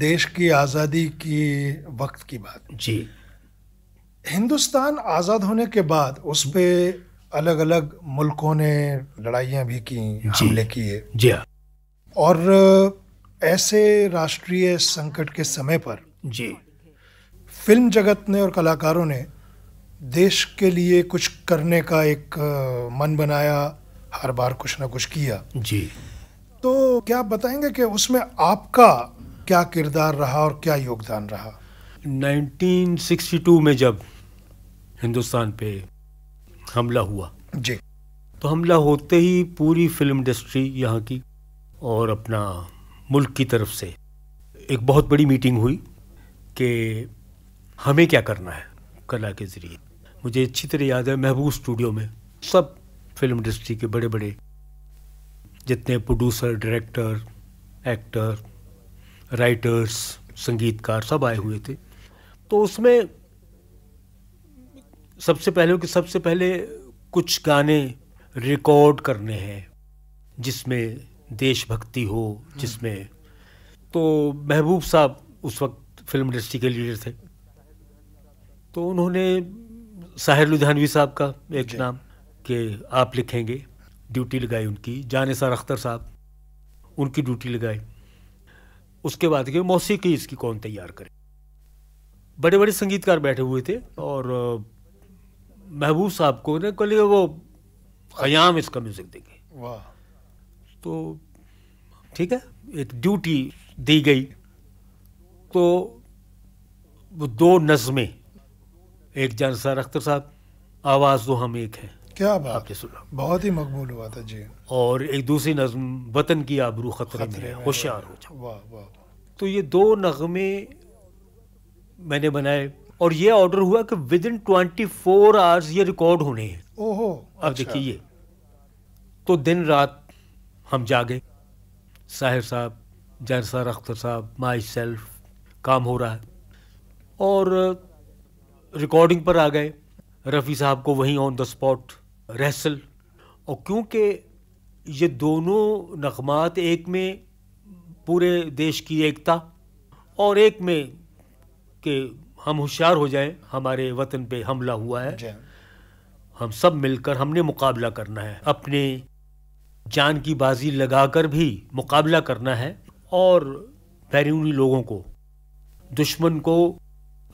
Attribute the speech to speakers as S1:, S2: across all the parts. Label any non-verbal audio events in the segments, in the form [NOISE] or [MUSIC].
S1: देश की आज़ादी की वक्त की बात जी हिंदुस्तान आज़ाद होने के बाद उस पर अलग अलग मुल्कों ने लड़ाइयाँ भी की हमले किए जी और ऐसे राष्ट्रीय संकट के समय पर जी फिल्म जगत ने और कलाकारों ने देश के लिए कुछ करने का एक मन बनाया हर बार कुछ ना कुछ किया जी तो क्या आप बताएंगे कि उसमें आपका क्या किरदार रहा और क्या योगदान रहा
S2: 1962 में जब हिंदुस्तान पे हमला हुआ जी तो हमला होते ही पूरी फिल्म इंडस्ट्री यहाँ की और अपना मुल्क की तरफ से एक बहुत बड़ी मीटिंग हुई कि हमें क्या करना है कला के ज़रिए मुझे अच्छी तरह याद है महबूब स्टूडियो में सब फिल्म इंडस्ट्री के बड़े बड़े जितने प्रोड्यूसर डायरेक्टर एक्टर राइटर्स संगीतकार सब आए हुए थे तो उसमें सबसे पहले कि सबसे पहले कुछ गाने रिकॉर्ड करने हैं जिसमें देशभक्ति हो हम्म। जिसमें तो महबूब साहब उस वक्त फिल्म इंडस्ट्री के लीडर थे तो उन्होंने साहिर लुधियानवी साहब का एक नाम कि आप लिखेंगे ड्यूटी लगाई उनकी जानेसार अख्तर साहब उनकी ड्यूटी लगाई उसके बाद के मौसीकी इसकी कौन तैयार करे बड़े बड़े संगीतकार बैठे हुए थे और महबूब साहब को ने कल वो खयाम इसका म्यूज़िक देंगे वाह तो ठीक है एक ड्यूटी दी गई तो वो दो नज़में एक जानसार अख्तर साहब आवाज़ दो तो हम एक हैं क्या बात आपने सुना बहुत
S1: ही मकबूल हुआ था जी
S2: और एक दूसरी नज्म वतन की आबरू खतरे, खतरे में, होशियार हो
S1: जाओ वाह वाह
S2: तो ये दो नगमे मैंने बनाए और ये ऑर्डर हुआ कि within twenty four hours ये रिकॉर्ड होने हैं ओहो अब अच्छा। देखिए ये तो दिन रात हम जागे साहिर साहब जहर अख्तर साहब माई सेल्फ काम हो रहा है और रिकॉर्डिंग पर आ गए रफ़ी साहब को वहीं ऑन द स्पॉट रहसल और क्योंकि ये दोनों नगमात एक में पूरे देश की एकता और एक में कि हम होशियार हो जाएं हमारे वतन पे हमला हुआ है हम सब मिलकर हमने मुकाबला करना है अपने जान की बाजी लगाकर भी मुकाबला करना है और बैरूनी लोगों को दुश्मन को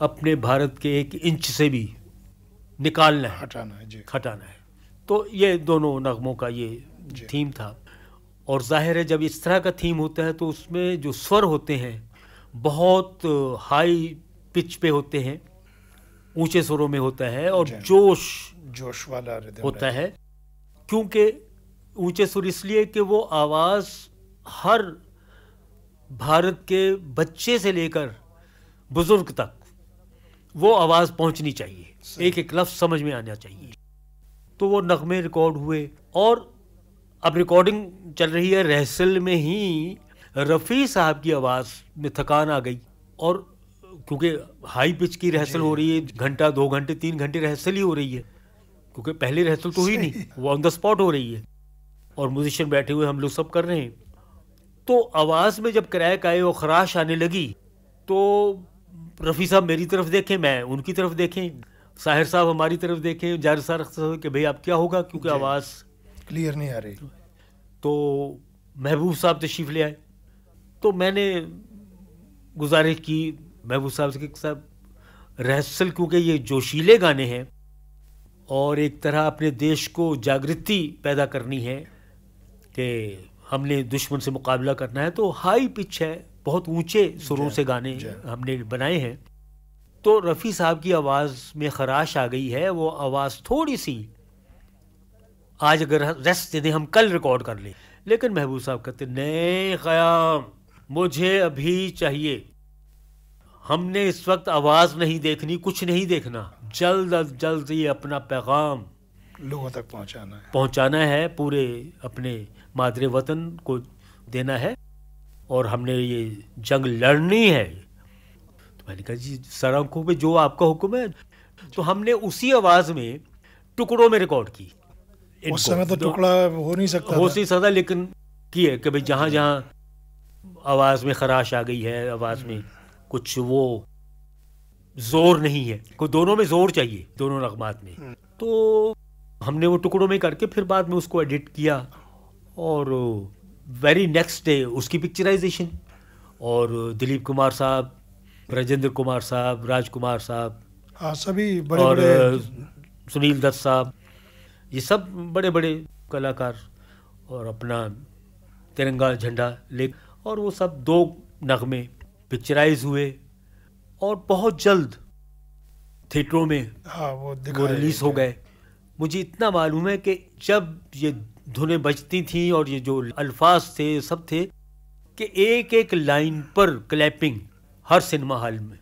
S2: अपने भारत के एक इंच से भी निकालना है हटाना है जी हटाना है तो ये दोनों नगमों का ये थीम था और जाहिर है जब इस तरह का थीम होता है तो उसमें जो स्वर होते हैं बहुत हाई पिच पे होते हैं ऊंचे स्वरों में होता है और जोश जोश वाला होता है क्योंकि ऊंचे सुर इसलिए कि वो आवाज़ हर भारत के बच्चे से लेकर बुज़ुर्ग तक वो आवाज़ पहुंचनी चाहिए एक एक लफ्ज़ समझ में आना चाहिए तो वो नगमे रिकॉर्ड हुए और अब रिकॉर्डिंग चल रही है रहसल में ही रफ़ी साहब की आवाज़ में थकान आ गई और क्योंकि हाई पिच की रहसल हो रही है घंटा दो घंटे तीन घंटे रहसल ही हो रही है क्योंकि पहले रहसल तो हुई नहीं वो ऑन द स्पॉट हो रही है और म्यूजिशियन बैठे हुए हम लोग सब कर रहे हैं तो आवाज़ में जब क्रैक आए और खराश आने लगी तो रफ़ी साहब मेरी तरफ देखें मैं उनकी तरफ देखें साहिर साहब हमारी तरफ देखे जाहिर साहब कि भाई आप क्या होगा क्योंकि आवाज़ क्लियर नहीं आ रही तो महबूब साहब तशीफ ले आए तो मैंने गुजारिश की महबूब साहब से साहब रहसल क्योंकि ये जोशीले गाने हैं और एक तरह अपने देश को जागृति पैदा करनी है कि हमने दुश्मन से मुकाबला करना है तो हाई पिच है बहुत ऊंचे सुरों से गाने हमने बनाए हैं तो रफ़ी साहब की आवाज़ में खराश आ गई है वो आवाज़ थोड़ी सी आज अगर रेस्ट दे दें हम कल रिकॉर्ड कर लें लेकिन महबूब साहब कहते नए ख़याम मुझे अभी चाहिए हमने इस वक्त आवाज़ नहीं देखनी कुछ नहीं देखना जल्द अज जल्द ये अपना पैगाम
S1: लोगों तक पहुंचाना है
S2: पहुंचाना है पूरे अपने मादरे वतन को देना है और हमने ये जंग लड़नी है मैंने कहा जी सर आंखों पे जो आपका हुक्म है तो हमने उसी आवाज में टुकड़ों में रिकॉर्ड की उस समय तो, तो टुकड़ा
S1: हो नहीं सकता हो नहीं
S2: सकता लेकिन की है कि भाई जहां जहां आवाज में खराश आ गई है आवाज में कुछ वो जोर नहीं है को दोनों में जोर चाहिए दोनों नगमात में हम्म। तो हमने वो टुकड़ों में करके फिर बाद में उसको एडिट किया और वेरी नेक्स्ट डे उसकी पिक्चराइजेशन और दिलीप कुमार साहब ब्रजेंद्र कुमार साहब राजकुमार साहब
S1: हाँ सभी बड़े और बड़े।
S2: सुनील दत्त साहब ये सब बड़े बड़े कलाकार और अपना तिरंगा झंडा ले और वो सब दो नगमे पिक्चराइज हुए और बहुत जल्द थिएटरों में
S1: हाँ वो, वो रिलीज हो गए
S2: मुझे इतना मालूम है कि जब ये धुनें बजती थीं और ये जो अल्फाज थे सब थे कि एक एक लाइन पर क्लैपिंग हर सिनेमा हॉल में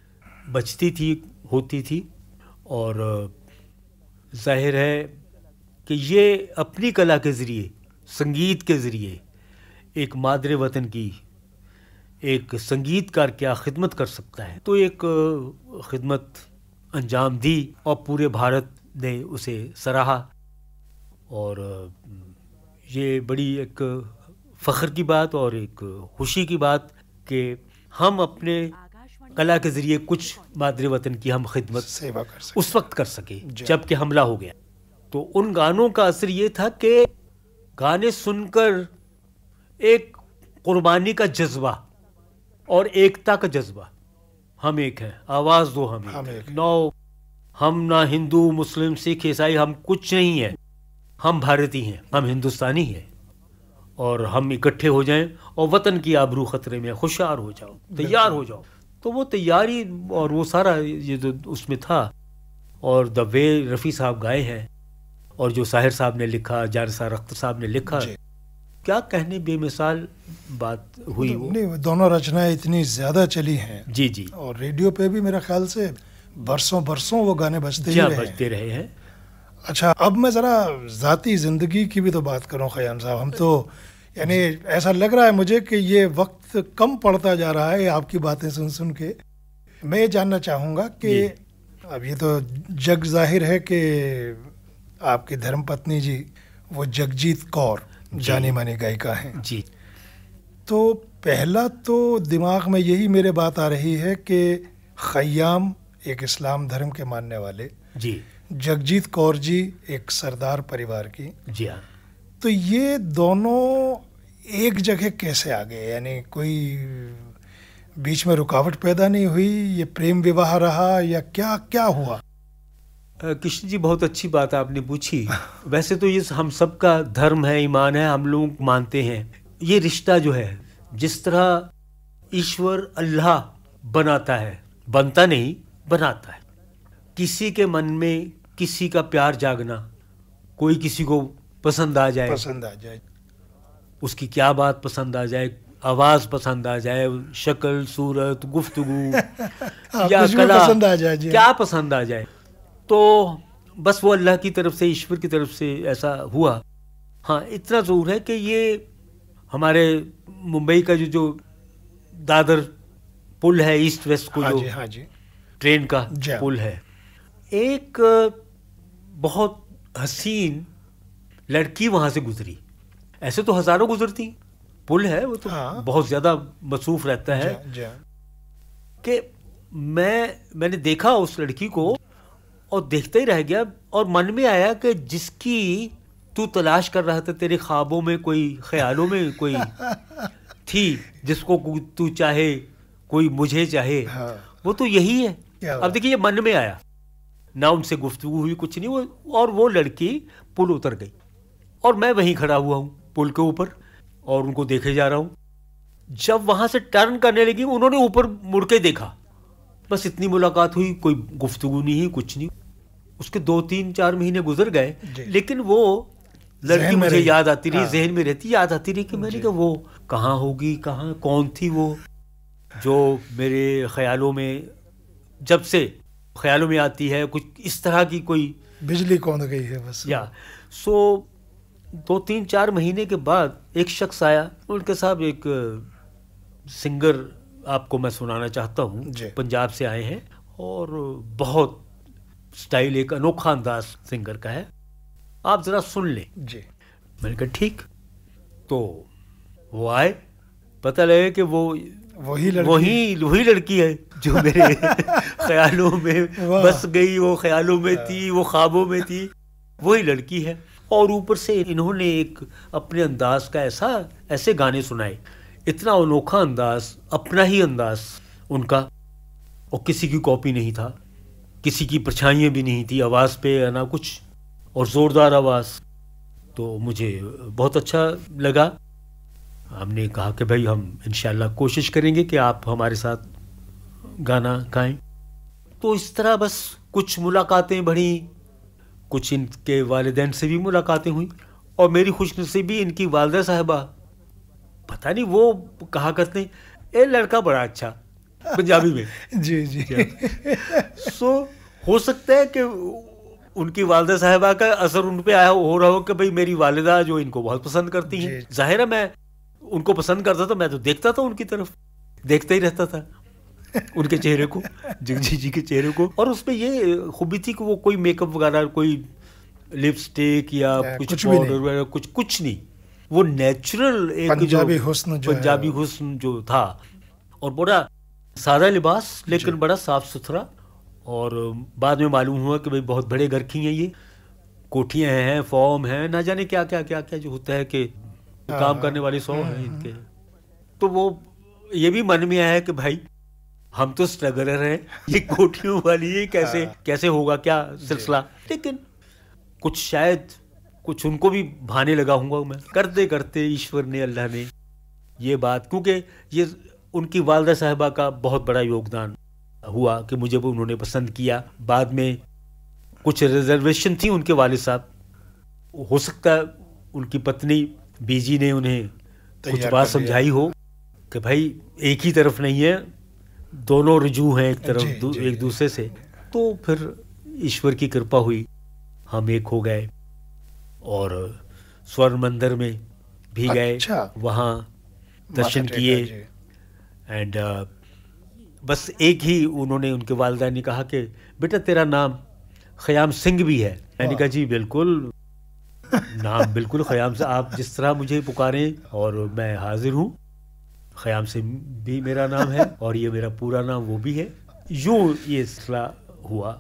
S2: बचती थी होती थी और जाहिर है कि ये अपनी कला के ज़रिए संगीत के ज़रिए एक मादरे वतन की एक संगीतकार क्या खिदमत कर सकता है तो एक खिदमत अंजाम दी और पूरे भारत ने उसे सराहा और ये बड़ी एक फ़ख्र की बात और एक खुशी की बात कि हम अपने कला के जरिए कुछ मादरे वतन की हम खिदमत सेवा कर सके उस वक्त कर सके जबकि हमला हो गया तो उन गानों का असर ये था कि गाने सुनकर एक कुर्बानी का जज्बा और एकता का जज्बा हम एक हैं आवाज़ दो हम, हम एक, एक नौ हम ना हिंदू मुस्लिम सिख ईसाई हम कुछ नहीं है हम भारतीय हैं हम हिंदुस्तानी हैं और हम इकट्ठे हो जाएं और वतन की आबरू खतरे में खुशहार हो जाओ तैयार हो जाओ तो वो तैयारी और वो सारा ये जो उसमें था और द वे रफ़ी साहब गाए हैं और जो साहिर साहब ने लिखा जानसार अख्तर साहब ने लिखा क्या कहने बेमिसाल बात हुई वो
S1: नहीं दोनों रचनाएं इतनी ज़्यादा चली हैं जी जी और रेडियो पे भी मेरा ख्याल से बरसों बरसों वो गाने बजते ही रहे
S2: बजते रहे हैं
S1: अच्छा अब मैं ज़रा ज़ाती ज़िंदगी की भी तो बात करूँ खयाम साहब हम तो यानी ऐसा लग रहा है मुझे कि ये वक्त कम पड़ता जा रहा है आपकी बातें सुन सुन के मैं ये जानना चाहूँगा कि अब ये तो जग जाहिर है कि आपकी धर्मपत्नी जी वो जगजीत कौर जानी मानी गायिका हैं जी तो पहला तो दिमाग में यही मेरे बात आ रही है कि खयाम एक इस्लाम धर्म के मानने वाले जी जगजीत कौर जी एक सरदार परिवार की जी हाँ तो ये दोनों एक जगह कैसे आ गए यानी कोई बीच में रुकावट पैदा नहीं हुई ये प्रेम विवाह रहा या क्या क्या हुआ
S2: कृष्ण जी बहुत अच्छी बात आपने पूछी वैसे तो ये हम सबका धर्म है ईमान है हम लोग मानते हैं ये रिश्ता जो है जिस तरह ईश्वर अल्लाह बनाता है बनता नहीं बनाता है किसी के मन में किसी का प्यार जागना कोई किसी को पसंद आ जाए पसंद आ जाए उसकी क्या बात पसंद आ जाए आवाज पसंद आ जाए शक्ल सूरत गुफ्तगु [LAUGHS] हाँ, या कला पसंद आ जाए क्या पसंद आ जाए तो बस वो अल्लाह की तरफ से ईश्वर की तरफ से ऐसा हुआ हाँ इतना ज़रूर है कि ये हमारे मुंबई का जो जो दादर पुल है ईस्ट वेस्ट को हाँ जो हाँ जी ट्रेन का हाँ। पुल है एक बहुत हसीन लड़की वहां से गुजरी ऐसे तो हजारों गुजरती पुल है वो तो हाँ। बहुत ज़्यादा मसरूफ रहता है कि मैं मैंने देखा उस लड़की को और देखते ही रह गया और मन में आया कि जिसकी तू तलाश कर रहा था तेरे ख्वाबों में कोई ख्यालों में कोई
S1: [LAUGHS]
S2: थी जिसको तू चाहे कोई मुझे चाहे हाँ। वो तो यही है अब देखिए ये मन में आया ना उनसे गुफ्तु हुई कुछ नहीं वो और वो लड़की पुल उतर गई और मैं वहीं खड़ा हुआ हूं पुल के ऊपर और उनको देखे जा रहा हूं जब वहां से टर्न करने लगी उन्होंने ऊपर मुड़ के देखा बस इतनी मुलाकात हुई कोई गुफ्तगु नहीं कुछ नहीं उसके दो तीन चार महीने गुजर गए लेकिन वो लड़की मुझे याद आती रही हाँ। जहन में रहती याद आती रही कि मैंने कहा वो कहाँ होगी कहाँ कौन थी वो जो मेरे ख्यालों में जब से ख्यालों में आती है कुछ इस तरह की कोई
S1: बिजली कौन गई है बस या
S2: सो दो तीन चार महीने के बाद एक शख्स आया उनके साहब एक सिंगर आपको मैं सुनाना चाहता हूँ पंजाब से आए हैं और बहुत स्टाइल एक अनोखा अंदाज सिंगर का है आप ज़रा सुन लें जी मैंने कहा ठीक तो वो आए पता लगे कि वो वही लड़की वही वही लड़की है जो मेरे [LAUGHS] ख्यालों में बस गई वो ख्यालों में हाँ। थी वो ख्वाबों में थी वही लड़की है और ऊपर से इन्होंने एक अपने अंदाज का ऐसा ऐसे गाने सुनाए इतना अनोखा अंदाज अपना ही अंदाज उनका और किसी की कॉपी नहीं था किसी की परछाइयाँ भी नहीं थी आवाज़ पे या ना कुछ और ज़ोरदार आवाज़ तो मुझे बहुत अच्छा लगा हमने कहा कि भाई हम इन कोशिश करेंगे कि आप हमारे साथ गाना गाएं तो इस तरह बस कुछ मुलाकातें बढ़ी कुछ इनके वालदेन से भी मुलाकातें हुई और मेरी खुशन भी इनकी वालदा साहबा पता नहीं वो कहा करते ए लड़का बड़ा अच्छा पंजाबी में [LAUGHS] जी जी सो हो सकता है कि उनकी वालदा साहबा का असर उन पर आया हो रहा हो कि भाई मेरी वालदा जो इनको बहुत पसंद करती हैं जाहिर है मैं उनको पसंद करता था मैं तो देखता था उनकी तरफ देखता ही रहता था उनके चेहरे को जगजीत जी के चेहरे को और उसमें ये खूबी थी कि वो कोई मेकअप वगैरह कोई लिपस्टिक या कुछ कुछ पाउडर कुछ कुछ नहीं वो नेचुरल एक पंजाबी हुस्न जो पंजाबी हुस्न जो था और बड़ा सादा लिबास लेकिन बड़ा साफ सुथरा और बाद में मालूम हुआ कि भाई बहुत बड़े घर की हैं ये कोठियां हैं फॉर्म हैं ना जाने क्या क्या क्या क्या जो होता है कि काम हाँ। करने वाले सौ हैं हम्म, इनके हम्म। तो वो ये भी मन में आया कि भाई हम तो स्ट्रगलर हैं ये कोठियों वाली है कैसे हाँ। कैसे होगा क्या सिलसिला लेकिन कुछ शायद कुछ उनको भी भाने लगा हूँ मैं करते करते ईश्वर ने अल्लाह ने ये बात क्योंकि ये उनकी वालदा साहबा का बहुत बड़ा योगदान हुआ कि मुझे वो उन्होंने पसंद किया बाद में कुछ रिजर्वेशन थी उनके वाले साहब हो सकता उनकी पत्नी बीजी ने उन्हें
S1: कुछ बात समझाई
S2: हो कि भाई एक ही तरफ नहीं है दोनों रुजू हैं एक तरफ जी, दू, जी, एक दूसरे से तो फिर ईश्वर की कृपा हुई हम एक हो गए और स्वर्ण मंदिर में भी गए अच्छा। वहाँ दर्शन किए एंड uh, बस एक ही उन्होंने उनके वालदा ने कहा कि बेटा तेरा नाम खयाम सिंह भी है मैंने कहा जी बिल्कुल नाम बिल्कुल खयाम से आप जिस तरह मुझे पुकारें और मैं हाजिर हूँ खयाम से भी मेरा नाम है [LAUGHS] और ये मेरा पूरा नाम वो भी है यूँ ये सिलसिला हुआ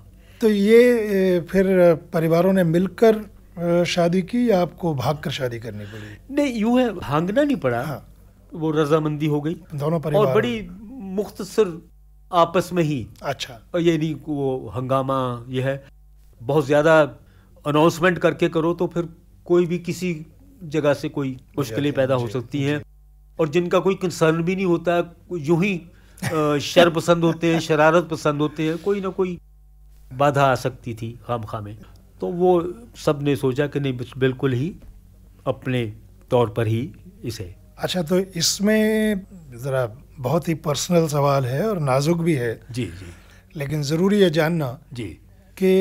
S1: तो ये फिर परिवारों ने मिलकर शादी की या आपको भाग कर शादी करनी पड़ी
S2: नहीं यूँ है भागना नहीं पड़ा हाँ। वो रजामंदी हो गई दोनों परिवार और बड़ी मुख्तसर आपस में ही अच्छा और ये नहीं वो हंगामा ये है बहुत ज़्यादा अनाउंसमेंट करके करो तो फिर कोई भी किसी जगह से कोई मुश्किलें पैदा हो सकती हैं और जिनका कोई कंसर्न भी नहीं होता यूं ही शर पसंद होते हैं शरारत पसंद होते हैं कोई ना कोई बाधा आ सकती थी खाम खा में तो वो सब ने सोचा कि नहीं बिल्कुल ही अपने तौर पर ही इसे
S1: अच्छा तो इसमें ज़रा बहुत ही पर्सनल सवाल है और नाजुक भी है जी जी लेकिन ज़रूरी है जानना जी कि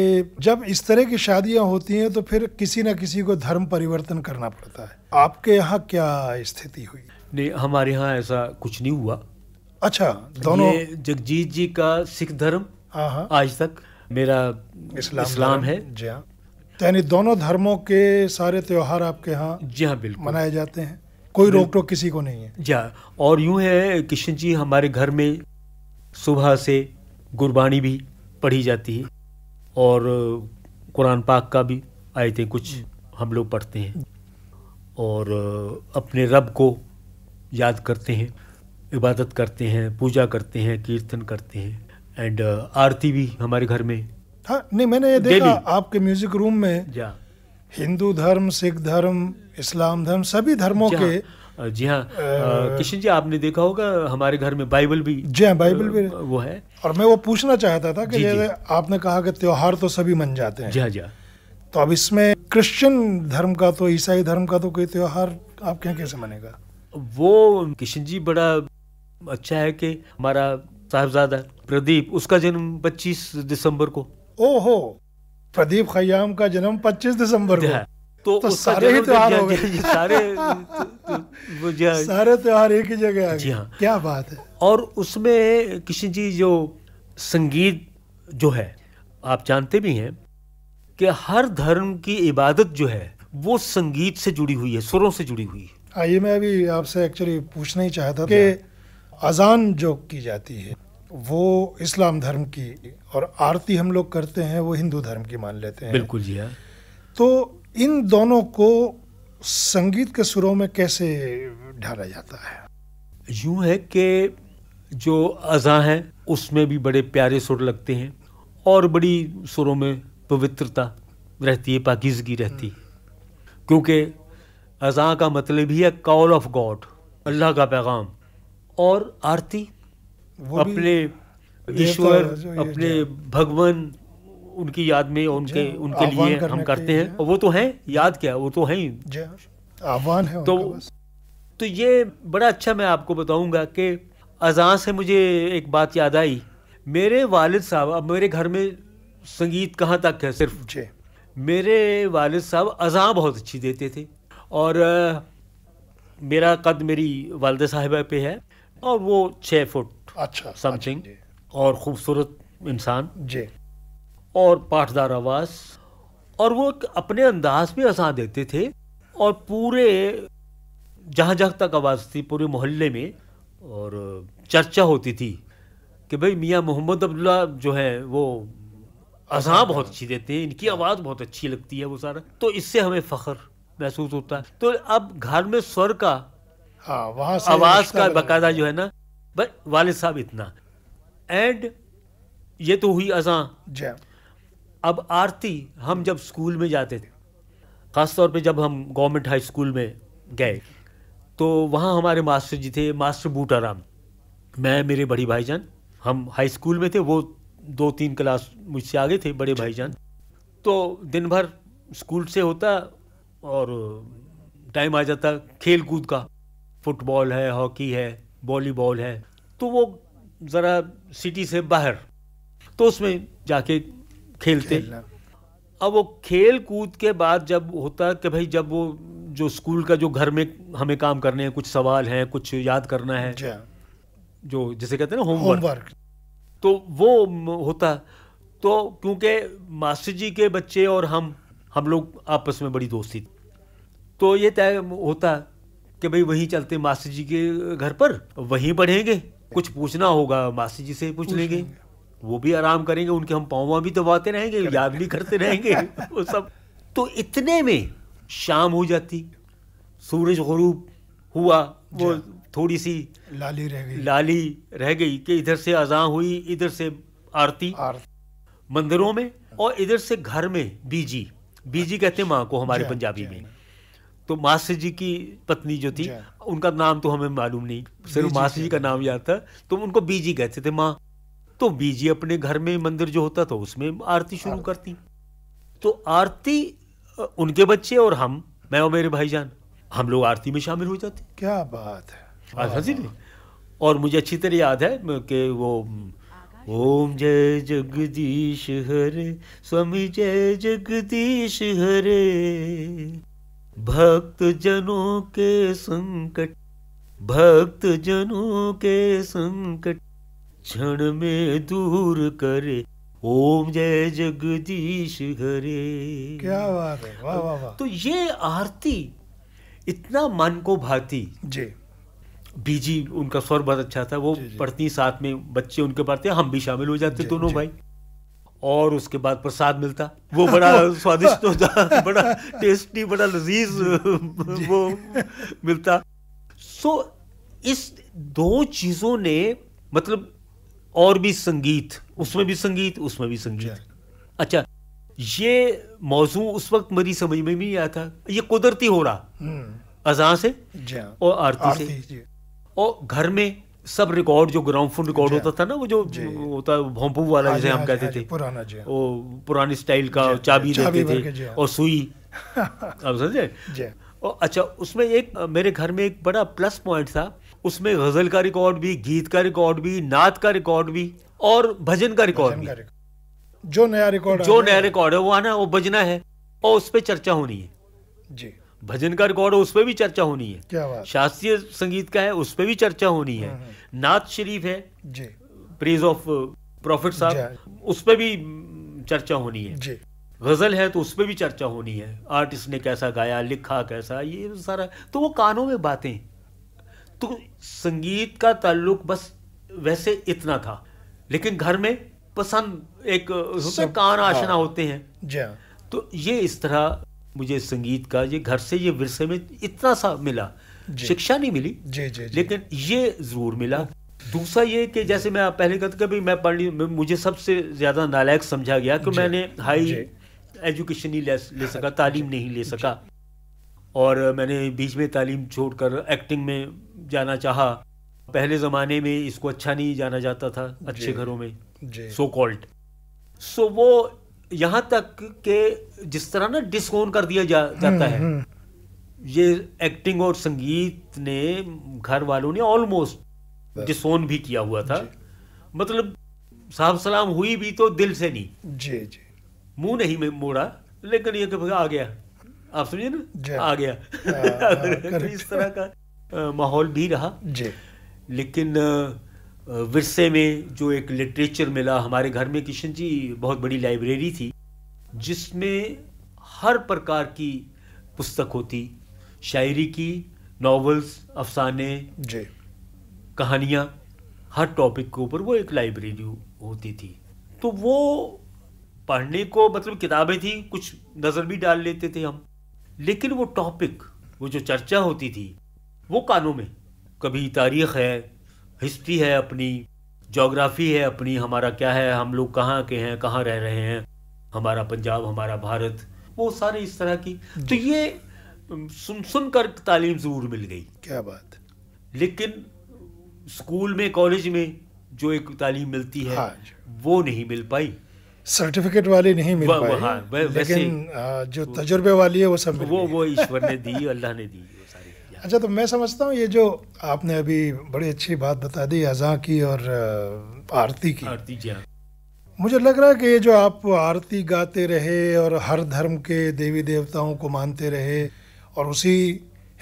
S1: जब इस तरह की शादियां होती हैं तो फिर किसी ना किसी को धर्म परिवर्तन करना पड़ता है आपके यहाँ क्या स्थिति हुई
S2: नहीं हमारे यहाँ ऐसा कुछ नहीं हुआ अच्छा दोनों जगजीत जी का सिख धर्म आज तक मेरा इस्लाम, इस्लाम है जी हाँ
S1: तो यानी दोनों धर्मों के सारे त्योहार आपके यहाँ जी
S2: हाँ बिल्कुल मनाए
S1: जाते हैं कोई रोक टोक किसी को नहीं है
S2: जी हाँ, और यूं है किशन जी हमारे घर में सुबह से गुरबाणी भी पढ़ी जाती है और कुरान पाक का भी आयतें कुछ हम लोग पढ़ते हैं और अपने रब को याद करते हैं इबादत करते हैं पूजा करते हैं कीर्तन करते हैं एंड uh, आरती भी हमारे घर में
S1: हाँ नहीं मैंने ये देखा आपके म्यूजिक रूम में हिंदू धर्म सिख धर्म इस्लाम धर्म सभी धर्मों
S2: के जी हाँ किशन जी आपने देखा होगा हमारे घर में बाइबल भी जी हाँ बाइबल भी वो है और मैं वो पूछना चाहता था कि जी, जी.
S1: आपने कहा कि त्योहार तो सभी मन जाते हैं जी हाँ जी हाँ। तो अब इसमें क्रिश्चियन धर्म का तो ईसाई धर्म का तो कोई त्योहार आपके यहाँ कैसे मनेगा
S2: वो किशन जी बड़ा अच्छा है कि हमारा साहबजादा प्रदीप उसका जन्म 25 दिसंबर को ओहो प्रदीप खयाम का जन्म 25 दिसंबर को हाँ, तो, तो सारे ही तो त्योहार हो गए सारे तो, [LAUGHS] सारे त्योहार एक ही जगह आ गए हाँ। क्या बात है और उसमें किशन जी जो संगीत जो है आप जानते भी हैं कि हर धर्म की इबादत जो है वो संगीत से जुड़ी हुई है सुरों से जुड़ी हुई है
S1: आइए मैं अभी आपसे एक्चुअली पूछना ही चाहता कि अजान जो की जाती है वो इस्लाम धर्म की और आरती हम लोग करते हैं वो हिंदू धर्म की मान लेते हैं बिल्कुल जी हाँ। तो इन दोनों को संगीत के सुरों में कैसे ढाला जाता है
S2: यूं है कि जो अजा है उसमें भी बड़े प्यारे सुर लगते हैं और बड़ी सुरों में पवित्रता रहती है पाकिजगी रहती है हम्म। क्योंकि अजा का मतलब ही है कॉल ऑफ गॉड अल्लाह का पैगाम और आरती अपने तो ईश्वर अपने भगवान उनकी याद में उनके उनके लिए हम करते हैं और वो तो हैं याद क्या वो तो हैं हाँ, आह्वान है तो तो ये बड़ा अच्छा मैं आपको बताऊंगा कि अजान से मुझे एक बात याद आई मेरे वालिद साहब अब मेरे घर में संगीत कहाँ तक है सिर्फ मेरे वालिद साहब अजा बहुत अच्छी देते थे और मेरा कद मेरी वालद साहिबा पे है और वो छः फुट अच्छा समथिंग अच्छा, और ख़ूबसूरत इंसान जी और पाठदार आवाज़ और वो अपने अंदाज में असा देते थे और पूरे जहाँ जहाँ तक आवाज़ थी पूरे मोहल्ले में और चर्चा होती थी कि भाई मियाँ मोहम्मद अब्दुल्ला जो है वो अजा अच्छा। बहुत अच्छी देते हैं इनकी आवाज़ बहुत अच्छी लगती है वो सारा तो इससे हमें फ़ख्र महसूस होता है तो अब घर में स्वर का
S1: हाँ, से आवाज का बकायदा
S2: जो है ना बस वाले साहब इतना एंड ये तो हुई असा अब आरती हम जब स्कूल में जाते थे ख़ासतौर पे जब हम गवर्नमेंट हाई स्कूल में गए तो वहाँ हमारे मास्टर जी थे मास्टर बूटाराम मैं मेरे बड़ी भाईजान हम हाई स्कूल में थे वो दो तीन क्लास मुझसे आगे थे बड़े अच्छा। भाईजान तो दिन भर स्कूल से होता और टाइम आ जाता खेल कूद का फुटबॉल है हॉकी है वॉलीबॉल है तो वो ज़रा सिटी से बाहर तो उसमें जाके खेलते अब वो खेल कूद के बाद जब होता कि भाई जब वो जो स्कूल का जो घर में हमें काम करने हैं कुछ सवाल हैं कुछ याद करना है अच्छा। जो जिसे कहते हैं ना होमवर्क तो वो होता तो क्योंकि मास्टर जी के बच्चे और हम हम लोग आपस में बड़ी दोस्ती थी तो ये तय होता कि भाई वहीं चलते मास्टर जी के घर पर वहीं पढ़ेंगे कुछ पूछना होगा मास्टर जी से पूछ लेंगे वो भी आराम करेंगे उनके हम पाँव भी दबाते रहेंगे याद भी करते रहेंगे वो सब तो इतने में शाम हो जाती सूरज गरूब हुआ वो थोड़ी सी
S1: लाली रह गई
S2: लाली रह गई कि इधर से अजा हुई इधर से आरती मंदिरों में और इधर से घर में बीजी बीजी कहते हैं माँ को हमारे पंजाबी में तो मास्टर जी की पत्नी जो थी उनका नाम तो हमें मालूम नहीं सिर्फ मास्टर जी का नाम याद था तो उनको बीजी कहते थे माँ तो बीजी अपने घर में मंदिर जो होता था उसमें आरती शुरू करती तो आरती उनके बच्चे और हम मैं और मेरे भाईजान हम लोग आरती में शामिल हो जाते
S1: क्या बात है आजादी
S2: हाँ, और मुझे अच्छी तरह याद है कि वो ओम जय जगदीश हरे स्वामी जय जगदीश हरे भक्त जनों के संकट भक्त जनों के संकट क्षण में दूर करे ओम जय जगदीश हरे क्या बात है वाह वाह वाह तो ये आरती इतना मन को भाती जी बीजी उनका स्वर बहुत अच्छा था वो पढ़ती साथ में बच्चे उनके पढ़ते हम भी शामिल हो जाते दोनों भाई और उसके बाद प्रसाद मिलता वो बड़ा स्वादिष्ट होता बड़ा टेस्टी बड़ा लजीज वो मिलता सो so, इस दो चीज़ों ने मतलब और भी संगीत उसमें भी संगीत उसमें भी संगीत अच्छा, अच्छा ये मौजू उस वक्त मेरी समझ में भी आया था ये कुदरती हो रहा हम्म। अजा से
S1: हाँ।
S2: और आरती, आरती से और घर में सब रिकॉर्ड जो ग्रामफोन रिकॉर्ड होता था ना वो जो होता भोंपू वाला हाँ जैसे हम हाँ कहते थे पुराना वो पुरानी स्टाइल का चाबी देते थे हाँ। और सुई [LAUGHS] आप समझे और अच्छा उसमें एक मेरे घर में एक बड़ा प्लस पॉइंट था उसमें गजल का रिकॉर्ड भी गीत का रिकॉर्ड भी नात का रिकॉर्ड भी और भजन का रिकॉर्ड भी
S1: जो नया रिकॉर्ड जो नया
S2: रिकॉर्ड है वो आना वो बजना है और उस पर चर्चा होनी है जी भजन का रिकॉर्ड उस पर भी चर्चा होनी है क्या बात शास्त्रीय संगीत का है उस पर भी चर्चा होनी है हम्म, हम्म। नाथ शरीफ है जी प्रेज ऑफ प्रॉफिट साहब उस पर भी mm, चर्चा होनी है जी गजल है तो उस पर भी चर्चा होनी है आर्टिस्ट ने कैसा गाया लिखा कैसा ये सारा तो वो कानों में बातें तो संगीत का ताल्लुक बस वैसे इतना था लेकिन घर में पसंद एक कान आशना हाँ। होते हैं तो ये इस तरह मुझे संगीत का ये घर से ये विरसे में इतना सा मिला शिक्षा नहीं मिली जी जी लेकिन ये ज़रूर मिला दूसरा ये कि जैसे मैं पहले कहता कि भाई मैं पढ़ मुझे सबसे ज़्यादा नालायक समझा गया कि मैंने हाई एजुकेशन नहीं ले, ले सका तालीम नहीं ले सका और मैंने बीच में तालीम छोड़कर एक्टिंग में जाना चाहा पहले ज़माने में इसको अच्छा नहीं जाना जाता था अच्छे घरों में सो कॉल्ड सो वो यहाँ तक के जिस तरह ना डिस्कोन कर दिया जा, जाता हम्म, है हम्म। ये एक्टिंग और संगीत ने घर वालों ने ऑलमोस्ट डिसोन भी किया हुआ था मतलब साहब सलाम हुई भी तो दिल से नहीं जी जी मुंह नहीं में मोड़ा लेकिन ये आ गया आप समझे ना आ गया आ, हाँ,
S1: [LAUGHS] तो इस तरह
S2: का माहौल भी रहा जी लेकिन विरसे में जो एक लिटरेचर मिला हमारे घर में किशन जी बहुत बड़ी लाइब्रेरी थी जिसमें हर प्रकार की पुस्तक होती शायरी की नावल्स अफसाने कहानियाँ हर टॉपिक के ऊपर वो एक लाइब्रेरी होती थी तो वो पढ़ने को मतलब किताबें थी कुछ नज़र भी डाल लेते थे हम लेकिन वो टॉपिक वो जो चर्चा होती थी वो कानों में कभी तारीख है हिस्ट्री है अपनी जोग्राफ़ी है अपनी हमारा क्या है हम लोग कहाँ के हैं कहाँ रह रहे हैं हमारा पंजाब हमारा भारत वो सारे इस तरह की तो ये सुन सुन कर तालीम ज़रूर मिल गई क्या बात लेकिन स्कूल में कॉलेज में जो एक तालीम मिलती है हाँ वो नहीं मिल पाई
S1: सर्टिफिकेट वाली नहीं मिल पाई हाँ, लेकिन जो तजुर्बे वाली है वो सब वो वो
S2: ईश्वर ने दी अल्लाह ने दी
S1: अच्छा तो मैं समझता हूँ ये जो आपने अभी बड़ी अच्छी बात बता दी अजा की और आरती की आरती हाँ। मुझे लग रहा है कि ये जो आप आरती गाते रहे और हर धर्म के देवी देवताओं को मानते रहे और उसी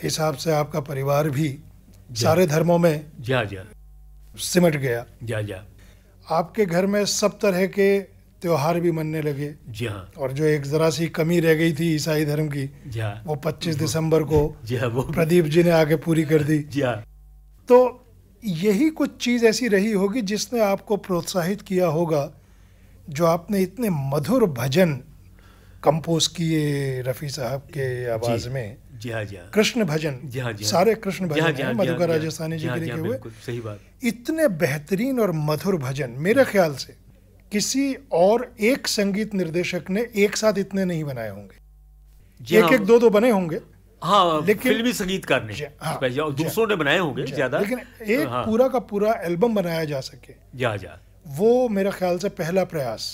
S1: हिसाब से आपका परिवार भी सारे धर्मों में
S2: जा हाँ, जा हाँ। सिमट गया जा जा
S1: आपके घर में सब तरह के त्यौहार भी मनने लगे जी हाँ और जो एक जरा सी कमी रह गई थी ईसाई धर्म की जी हाँ वो 25 दिसंबर को जी हाँ वो प्रदीप जी ने आगे पूरी कर दी जी हाँ तो यही कुछ चीज़ ऐसी रही होगी जिसने आपको प्रोत्साहित किया होगा जो आपने इतने मधुर भजन कंपोज किए रफ़ी साहब के आवाज़ में
S2: जी हाँ जी हाँ। कृष्ण भजन जी हाँ जी हाँ। सारे कृष्ण हाँ, भजन मधुकर राजस्थानी जी के लिखे हुए सही बात
S1: इतने बेहतरीन और मधुर भजन मेरे ख्याल से किसी और एक संगीत निर्देशक ने एक साथ इतने नहीं बनाए होंगे हाँ। एक एक दो दो बने होंगे
S2: हाँ लेकिन फिल्मी संगीतकार ने हाँ।, हाँ, दूसरों ने बनाए होंगे हाँ। ज्यादा लेकिन एक हाँ, पूरा
S1: का पूरा एल्बम बनाया जा सके जा जा वो मेरा ख्याल से पहला प्रयास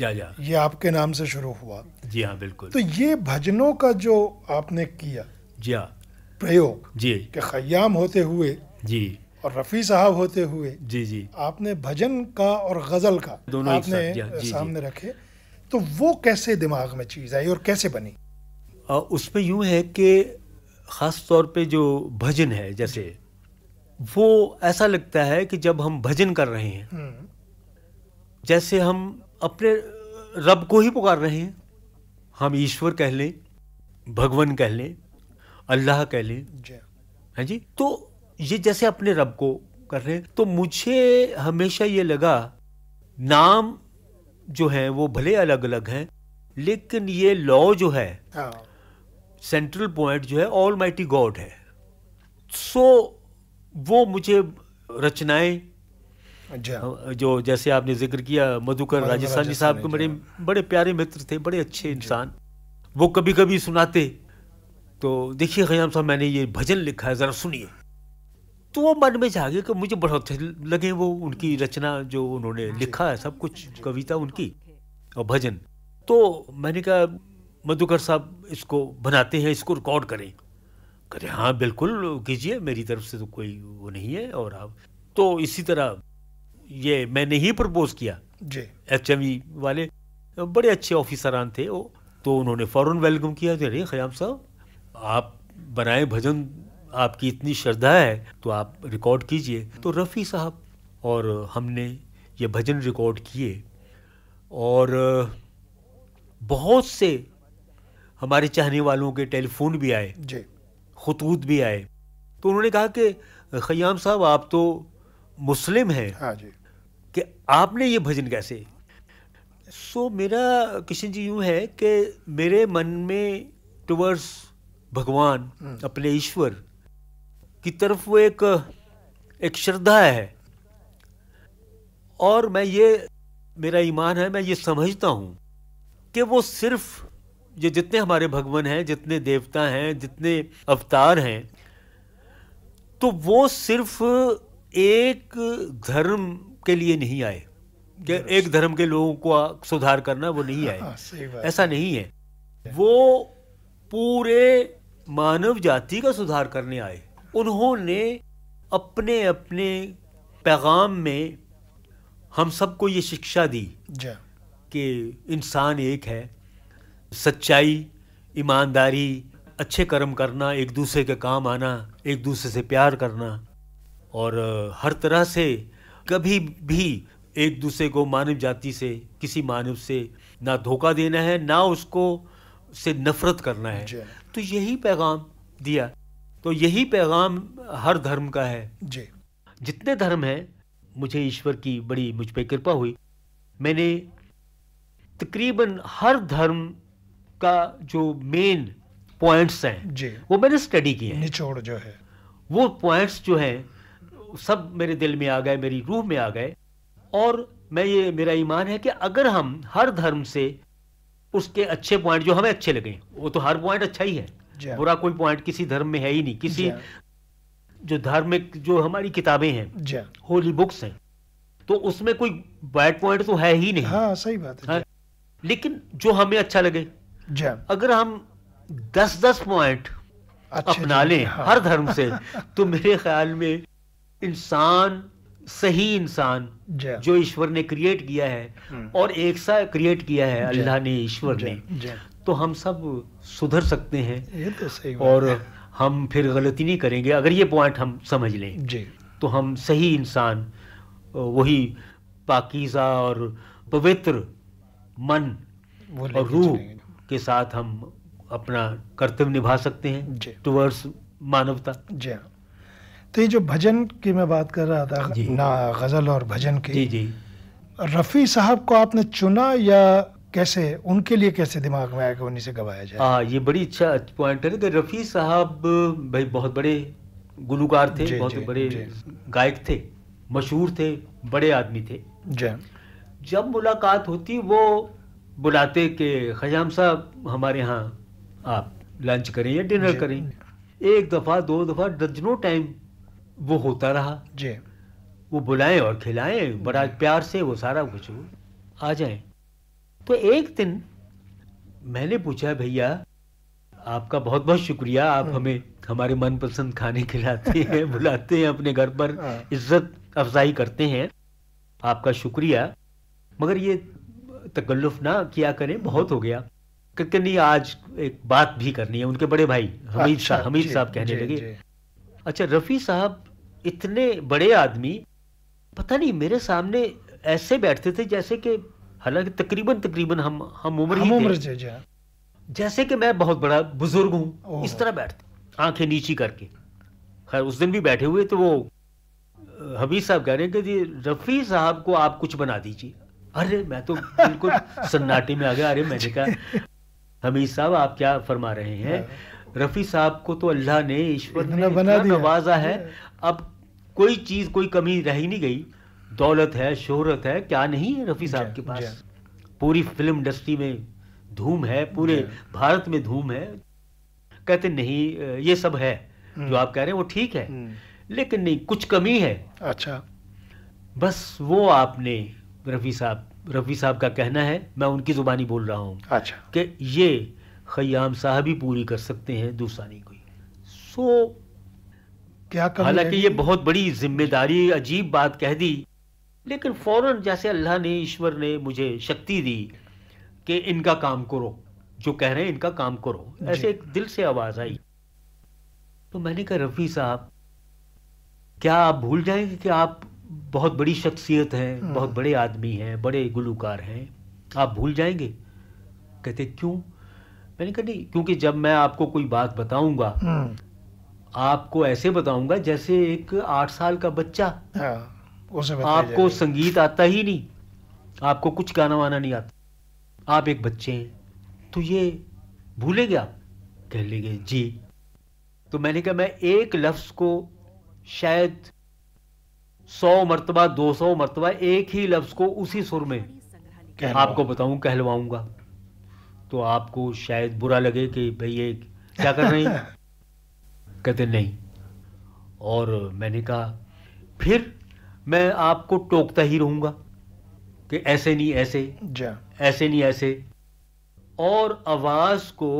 S1: जा जा ये आपके नाम से शुरू हुआ
S2: जी हाँ बिल्कुल तो
S1: ये भजनों का जो आपने किया जी हाँ प्रयोग जी के खयाम होते हुए
S2: जी और
S1: रफ़ी साहब होते हुए जी जी आपने भजन का और गज़ल का दोनों आपने जी, सामने जी, रखे तो वो कैसे दिमाग में चीज़ आई और कैसे बनी
S2: उसमें यूं है कि ख़ास तौर पे जो भजन है जैसे वो ऐसा लगता है कि जब हम भजन कर रहे हैं हम्म। जैसे हम अपने रब को ही पुकार रहे हैं हम ईश्वर कह लें भगवान कह लें अल्लाह कह लें है हाँ जी तो ये जैसे अपने रब को कर रहे हैं तो मुझे हमेशा ये लगा नाम जो है वो भले अलग अलग हैं लेकिन ये लॉ जो है सेंट्रल हाँ। पॉइंट जो है ऑल माइटी गॉड है सो so, वो मुझे रचनाएं अच्छा। जो जैसे आपने जिक्र किया मधुकर राजस्थानी साहब के बड़े हाँ। बड़े प्यारे मित्र थे बड़े अच्छे इंसान वो कभी कभी सुनाते तो देखिए खयाम साहब मैंने ये भजन लिखा है ज़रा सुनिए तो वो मन में जागे कि मुझे बहुत लगे वो उनकी रचना जो उन्होंने हाँ लिखा है सब कुछ हाँ कविता उनकी और भजन तो मैंने कहा मधुकर साहब इसको बनाते हैं इसको रिकॉर्ड करें करे हाँ बिल्कुल कीजिए मेरी तरफ से तो कोई वो नहीं है और आप तो इसी तरह ये मैंने ही प्रपोज किया जी एच वाले बड़े अच्छे ऑफिसरान थे वो तो उन्होंने फ़ौरन वेलकम किया अरे खयाम साहब आप बनाए भजन आपकी इतनी श्रद्धा है तो आप रिकॉर्ड कीजिए तो रफ़ी साहब और हमने ये भजन रिकॉर्ड किए और बहुत से हमारे चाहने वालों के टेलीफोन भी आए जी खतूत भी आए तो उन्होंने कहा कि खयाम साहब आप तो मुस्लिम हैं हाँ जी कि आपने ये भजन कैसे सो मेरा किशन जी यूँ है कि मेरे मन में टवर्स भगवान हम्म। अपने ईश्वर की तरफ वो एक एक श्रद्धा है और मैं ये मेरा ईमान है मैं ये समझता हूँ कि वो सिर्फ ये जितने हमारे भगवान हैं जितने देवता हैं जितने अवतार हैं तो वो सिर्फ एक धर्म के लिए नहीं आए कि एक धर्म के लोगों को सुधार करना वो नहीं आए हाँ, ऐसा नहीं है वो पूरे मानव जाति का सुधार करने आए उन्होंने अपने अपने पैगाम में हम सबको ये शिक्षा दी कि इंसान एक है सच्चाई ईमानदारी अच्छे कर्म करना एक दूसरे के काम आना एक दूसरे से प्यार करना और हर तरह से कभी भी एक दूसरे को मानव जाति से किसी मानव से ना धोखा देना है ना उसको से नफरत करना है तो यही पैगाम दिया तो यही पैगाम हर धर्म का है जी जितने धर्म हैं मुझे ईश्वर की बड़ी मुझ पर कृपा हुई मैंने तकरीबन हर धर्म का जो मेन पॉइंट्स हैं जी वो मैंने स्टडी किए निचोड़ जो है वो पॉइंट्स जो हैं सब मेरे दिल में आ गए मेरी रूह में आ गए और मैं ये मेरा ईमान है कि अगर हम हर धर्म से उसके अच्छे पॉइंट जो हमें अच्छे लगे वो तो हर पॉइंट अच्छा ही है बुरा कोई पॉइंट किसी धर्म में है ही नहीं किसी जो धार्मिक जो हमारी किताबें हैं होली बुक्स हैं तो उसमें कोई बैड पॉइंट तो है ही नहीं हाँ सही बात है हाँ, लेकिन जो हमें अच्छा लगे अगर हम दस दस पॉइंट अच्छा अपना लें हाँ। हर धर्म से [LAUGHS] तो मेरे ख्याल में इंसान सही इंसान जो ईश्वर ने क्रिएट किया है hmm. और एक सा क्रिएट किया है अल्लाह ने ईश्वर ने तो हम सब सुधर सकते हैं ये तो सही और हम फिर गलती नहीं करेंगे अगर ये पॉइंट हम समझ लें जी तो हम सही इंसान वही पाकिज़ा और पवित्र मन और रूह के साथ हम अपना कर्तव्य निभा सकते हैं टूवर्ड्स मानवता जी हाँ
S1: तो ये जो भजन की मैं बात कर रहा था ना गज़ल और
S2: भजन की जी जी
S1: रफ़ी साहब को आपने चुना या कैसे उनके लिए कैसे दिमाग में आया कि उन्हीं से गवाया जाए
S2: हाँ ये बड़ी अच्छा पॉइंट है कि रफ़ी साहब भाई बहुत बड़े गुलूकार थे जे, बहुत जे, बड़े गायक थे मशहूर थे बड़े आदमी थे जी जब मुलाकात होती वो बुलाते के खजाम साहब हमारे यहाँ आप लंच करें या डिनर करें एक दफ़ा दो दफ़ा दर्जनों टाइम वो होता रहा जी वो बुलाएं और खिलाएं बड़ा प्यार से वो सारा कुछ आ जाएं तो एक दिन मैंने पूछा भैया आपका बहुत बहुत शुक्रिया आप हम्म। हमें हमारे मनपसंद खाने खिलाते हैं [LAUGHS] बुलाते हैं अपने घर पर हाँ। इज्जत अफजाई करते हैं आपका शुक्रिया मगर ये तकल्लुफ ना किया करें बहुत हो गया कहते नहीं आज एक बात भी करनी है उनके बड़े भाई हमीद अच्छा, साहब हमीद साहब कहने लगे अच्छा रफ़ी साहब इतने बड़े आदमी पता नहीं मेरे सामने ऐसे बैठते थे जैसे कि हालांकि तकरीबन तकरीबन हम हम उम्र ही उम्र जा। जैसे कि मैं बहुत बड़ा बुजुर्ग हूँ इस तरह बैठते आंखें नीची करके खैर उस दिन भी बैठे हुए तो वो हबीब साहब कह रहे हैं कि रफ़ी साहब को आप कुछ बना दीजिए अरे मैं तो बिल्कुल [LAUGHS] सन्नाटे में आ गया अरे मैंने कहा [LAUGHS] हमीद साहब आप क्या फरमा रहे हैं हाँ। रफ़ी साहब को तो अल्लाह ने ईश्वर ने बना नवाजा है हाँ। अब कोई चीज़ कोई कमी रह ही नहीं गई दौलत है शोहरत है क्या नहीं है रफ़ी साहब के पास पूरी फिल्म इंडस्ट्री में धूम है पूरे भारत में धूम है कहते नहीं ये सब है जो हम्म। आप कह रहे हैं वो ठीक है हम्म। लेकिन नहीं कुछ कमी है अच्छा बस वो आपने रफ़ी साहब रफ़ी साहब का कहना है मैं उनकी ज़ुबानी बोल रहा हूँ अच्छा कि ये खयाम साहब ही पूरी कर सकते हैं दूसरा नहीं कोई
S1: सो क्या हालांकि ये
S2: बहुत बड़ी जिम्मेदारी अजीब बात कह दी लेकिन फ़ौर जैसे अल्लाह ने ईश्वर ने मुझे शक्ति दी कि इनका काम करो जो कह रहे हैं इनका काम करो ऐसे एक दिल से आवाज़ आई तो मैंने कहा रफ़ी साहब क्या आप भूल जाएंगे कि आप बहुत बड़ी शख्सियत हैं हाँ। बहुत बड़े आदमी हैं बड़े गुलूकार हैं आप भूल जाएंगे कहते क्यों मैंने कहा नहीं क्योंकि जब मैं आपको कोई बात बताऊंगा हाँ। आपको ऐसे बताऊंगा जैसे एक आठ साल का बच्चा हाँ।
S1: उसे आपको
S2: संगीत आता ही नहीं आपको कुछ गाना वाना नहीं आता आप एक बच्चे हैं तो ये भूलेंगे आप कह लेंगे जी तो मैंने कहा मैं एक लफ्ज़ को शायद सौ मरतबा दो सौ मरतबा एक ही लफ्ज़ को उसी सुर में आपको बताऊं कहलवाऊंगा तो आपको शायद बुरा लगे कि भाई ये क्या कर रहे हैं [LAUGHS] कहते नहीं और मैंने कहा फिर मैं आपको टोकता ही रहूंगा कि ऐसे नहीं ऐसे ऐसे नहीं ऐसे और आवाज को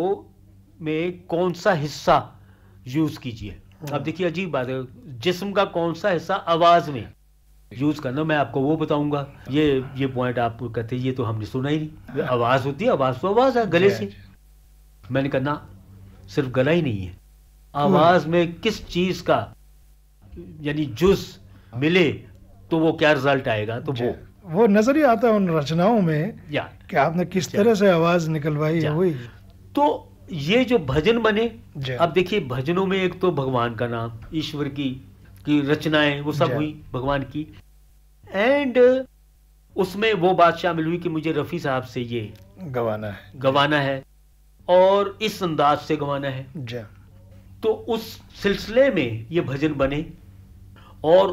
S2: में कौन सा हिस्सा यूज कीजिए हम्म। अब देखिए अजीब बात है जिस्म का कौन सा हिस्सा आवाज में यूज करना मैं आपको वो बताऊंगा ये ये पॉइंट आप कहते ये तो हमने सुना ही नहीं आवाज होती है आवाज तो आवाज है गले से मैंने कहना सिर्फ गला ही नहीं है हम्म। आवाज में किस चीज का यानी जुस मिले तो वो क्या रिजल्ट आएगा तो वो
S1: वो नजर ही आता है उन रचनाओं में या कि आपने किस तरह से आवाज निकलवाई हुई
S2: तो ये जो भजन बने अब देखिए भजनों में एक तो भगवान का नाम ईश्वर की की रचनाएं वो सब हुई भगवान की एंड उसमें वो बात शामिल हुई कि मुझे रफी साहब से ये गवाना है गवाना है और इस अंदाज से गवाना है तो उस सिलसिले में ये भजन बने और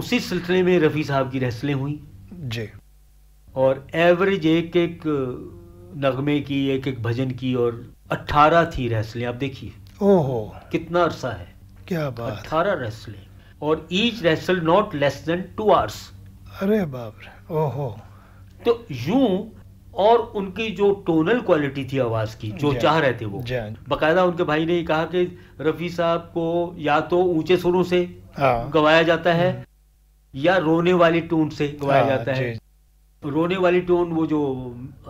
S2: उसी सिलसिले में रफ़ी साहब की रेसलें हुई जी और एवरेज एक एक नगमे की एक एक भजन की और अट्ठारह थी रेसलें आप देखिए ओहो कितना अरसा है क्या बात अट्ठारह रेसलें और each rehearsal not less than two hours अरे बाप
S1: रे ओहो
S2: तो यूं और उनकी जो टोनल क्वालिटी थी आवाज की जो चाह रहे थे वो बकायदा उनके भाई ने कहा कि रफी साहब को या तो ऊंचे सुरों से हाँ। गवाया जाता है या रोने वाली टोन से गवाया हाँ, जाता है तो रोने वाली टोन वो जो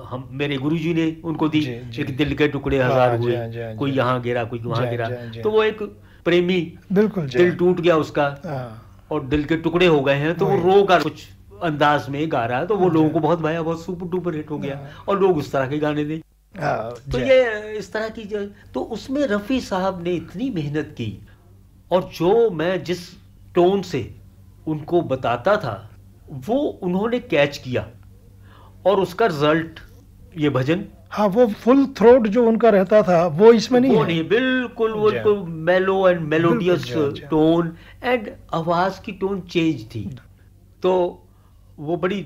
S2: हम मेरे गुरुजी ने उनको दी एक दिल के टुकड़े हाँ, हजार हुए हाँ, कोई यहाँ गिरा कोई वहां गिरा तो वो एक प्रेमी बिल्कुल दिल टूट गया उसका और दिल के टुकड़े हो गए हैं तो वो रो का कुछ अंदाज में गा रहा है तो वो लोगों को बहुत भाया बहुत सुपर डुपर हिट हो गया और लोग उस तरह के गाने दे तो ये इस तरह की तो उसमें रफ़ी साहब ने इतनी मेहनत की और जो मैं जिस टोन से उनको बताता था वो उन्होंने कैच किया और उसका रिजल्ट ये भजन
S1: हाँ वो फुल थ्रोट जो उनका रहता था वो इसमें नहीं वो है। नहीं
S2: बिल्कुल वो तो मेलो एंड मेलोडियस टोन एंड आवाज की टोन चेंज थी तो वो बड़ी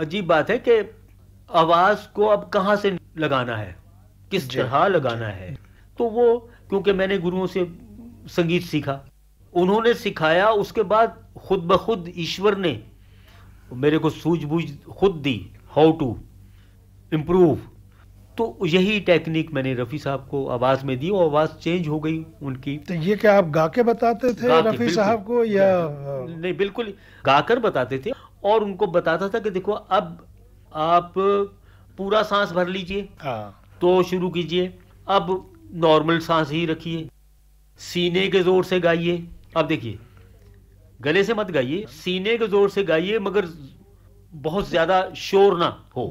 S2: अजीब बात है कि आवाज को अब कहाँ से लगाना है किस तरह लगाना है तो वो क्योंकि मैंने गुरुओं से संगीत सीखा उन्होंने सिखाया उसके बाद खुद ब खुद ईश्वर ने मेरे को सूझबूझ खुद दी हाउ टू इम्प्रूव तो यही टेक्निक मैंने रफ़ी साहब को आवाज़ में दी और आवाज़ चेंज हो गई उनकी तो ये क्या आप गा के बताते थे रफ़ी साहब को या नहीं बिल्कुल गाकर बताते थे और उनको बताता था कि देखो अब आप पूरा सांस भर लीजिए हाँ। तो शुरू कीजिए अब नॉर्मल सांस ही रखिए सीने के ज़ोर से गाइए अब देखिए गले से मत गाइए सीने के जोर से गाइए मगर बहुत ज्यादा शोर ना हो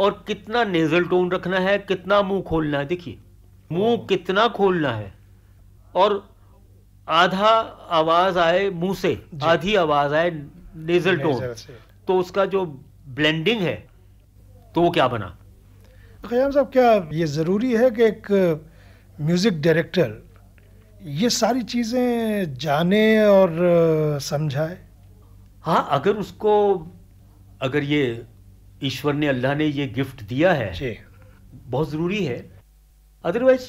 S2: और कितना नेजल टोन रखना है कितना मुंह खोलना है देखिए मुंह हाँ। कितना खोलना है और आधा आवाज आए मुंह से आधी आवाज आए नेजल टोन तो उसका जो ब्लेंडिंग है तो वो क्या बना
S1: तो खयाम साहब क्या ये ज़रूरी है कि एक म्यूज़िक डायरेक्टर ये सारी चीज़ें जाने और समझाए
S2: हाँ अगर उसको अगर ये ईश्वर ने अल्लाह ने ये गिफ्ट दिया है बहुत ज़रूरी है अदरवाइज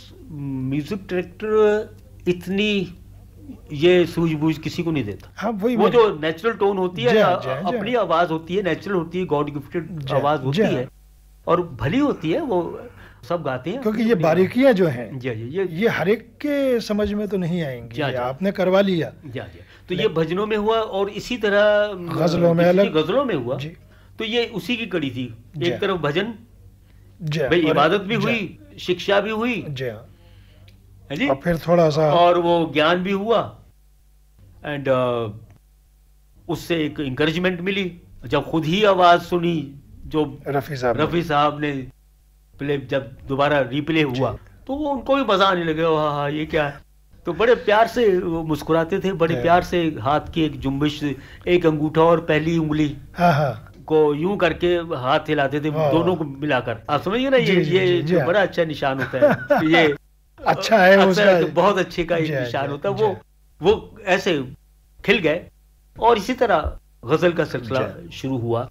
S2: म्यूज़िक डायरेक्टर इतनी ये सूझबूझ किसी को नहीं देता हाँ, वही वो जो नेचुरल टोन होती है जा, जा, जा, अपनी आवाज़ होती है नेचुरल होती है गॉड गिफ्टेड आवाज़ होती है और भली होती है वो सब गाते हैं क्योंकि ये बारीकियां जो हैं जी जी ये ये हर
S1: एक के समझ में तो नहीं आएंगी जा, जा, आपने करवा लिया
S2: जी जी तो ये भजनों में हुआ और इसी तरह गजलों में अलग गजलों में हुआ जी तो ये उसी की कड़ी थी एक तरफ भजन भाई इबादत भी हुई शिक्षा भी हुई जी और फिर थोड़ा सा और वो ज्ञान भी हुआ एंड uh, उससे एक इंकरेजमेंट मिली जब खुद ही आवाज सुनी जो रफी साहब रफी साहब ने, ने प्ले जब दोबारा रीप्ले हुआ तो वो उनको भी मजा आने लगे हाँ हाँ ये क्या है तो बड़े प्यार से वो मुस्कुराते थे बड़े हाँ। प्यार से हाथ की एक जुम्बिश एक अंगूठा और पहली उंगली
S1: हाँ, हाँ।
S2: को यूं करके हाथ हिलाते थे दोनों को मिलाकर आप समझिए ना ये जी, ये जी, जी, बड़ा अच्छा निशान होता है ये [LAUGHS] अच्छा है अच्छा तो बहुत अच्छे का ये निशान होता है वो वो ऐसे खिल गए और इसी तरह गजल का सिलसिला शुरू हुआ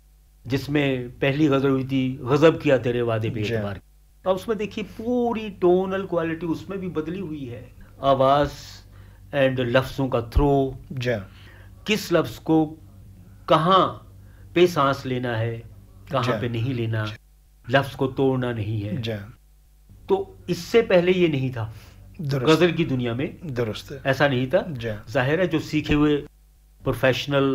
S2: जिसमें पहली गज़ल हुई थी गज़ब किया तेरे वादे बेतबार अब उसमें देखिए पूरी टोनल क्वालिटी उसमें भी बदली हुई है आवाज़ एंड लफ्ज़ों का थ्रो किस लफ्ज़ को कहाँ पे सांस लेना है कहाँ पे नहीं लेना लफ्ज़ को तोड़ना नहीं है तो इससे पहले ये नहीं था गजल की दुनिया में दुरुस्त ऐसा नहीं था जाहिर है जो सीखे हुए प्रोफेशनल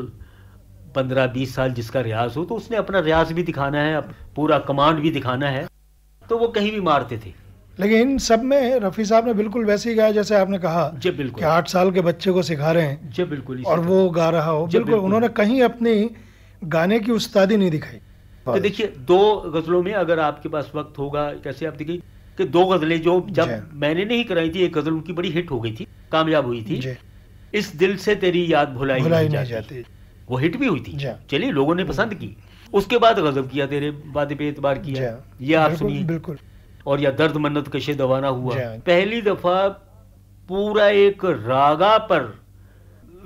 S2: पंद्रह बीस साल जिसका रियाज हो तो उसने अपना रियाज भी दिखाना है पूरा कमांड भी दिखाना है तो वो कहीं भी मारते थे
S1: लेकिन इन सब में रफी साहब ने बिल्कुल वैसे ही गाया जैसे आपने कहा जी बिल्कुल कि आठ साल के बच्चे को सिखा रहे हैं जी बिल्कुल और वो गा रहा हो बिल्कुल, बिल्कुल उन्होंने कहीं अपनी गाने की उस्तादी नहीं दिखाई
S2: तो देखिए दो गजलों में अगर आपके पास वक्त होगा कैसे आप देखिए कि दो गजलें जो जब मैंने नहीं कराई थी एक गजल उनकी बड़ी हिट हो गई थी कामयाब हुई थी इस दिल से तेरी याद भुलाई, भुलाई नहीं जाती वो हिट भी हुई थी चलिए लोगों ने पसंद की उसके बाद गजब किया तेरे वादे पे एतबार किया ये आप सुनिए बिल्कुल और या दर्द मन्नत कशे दवाना हुआ पहली दफा पूरा एक रागा पर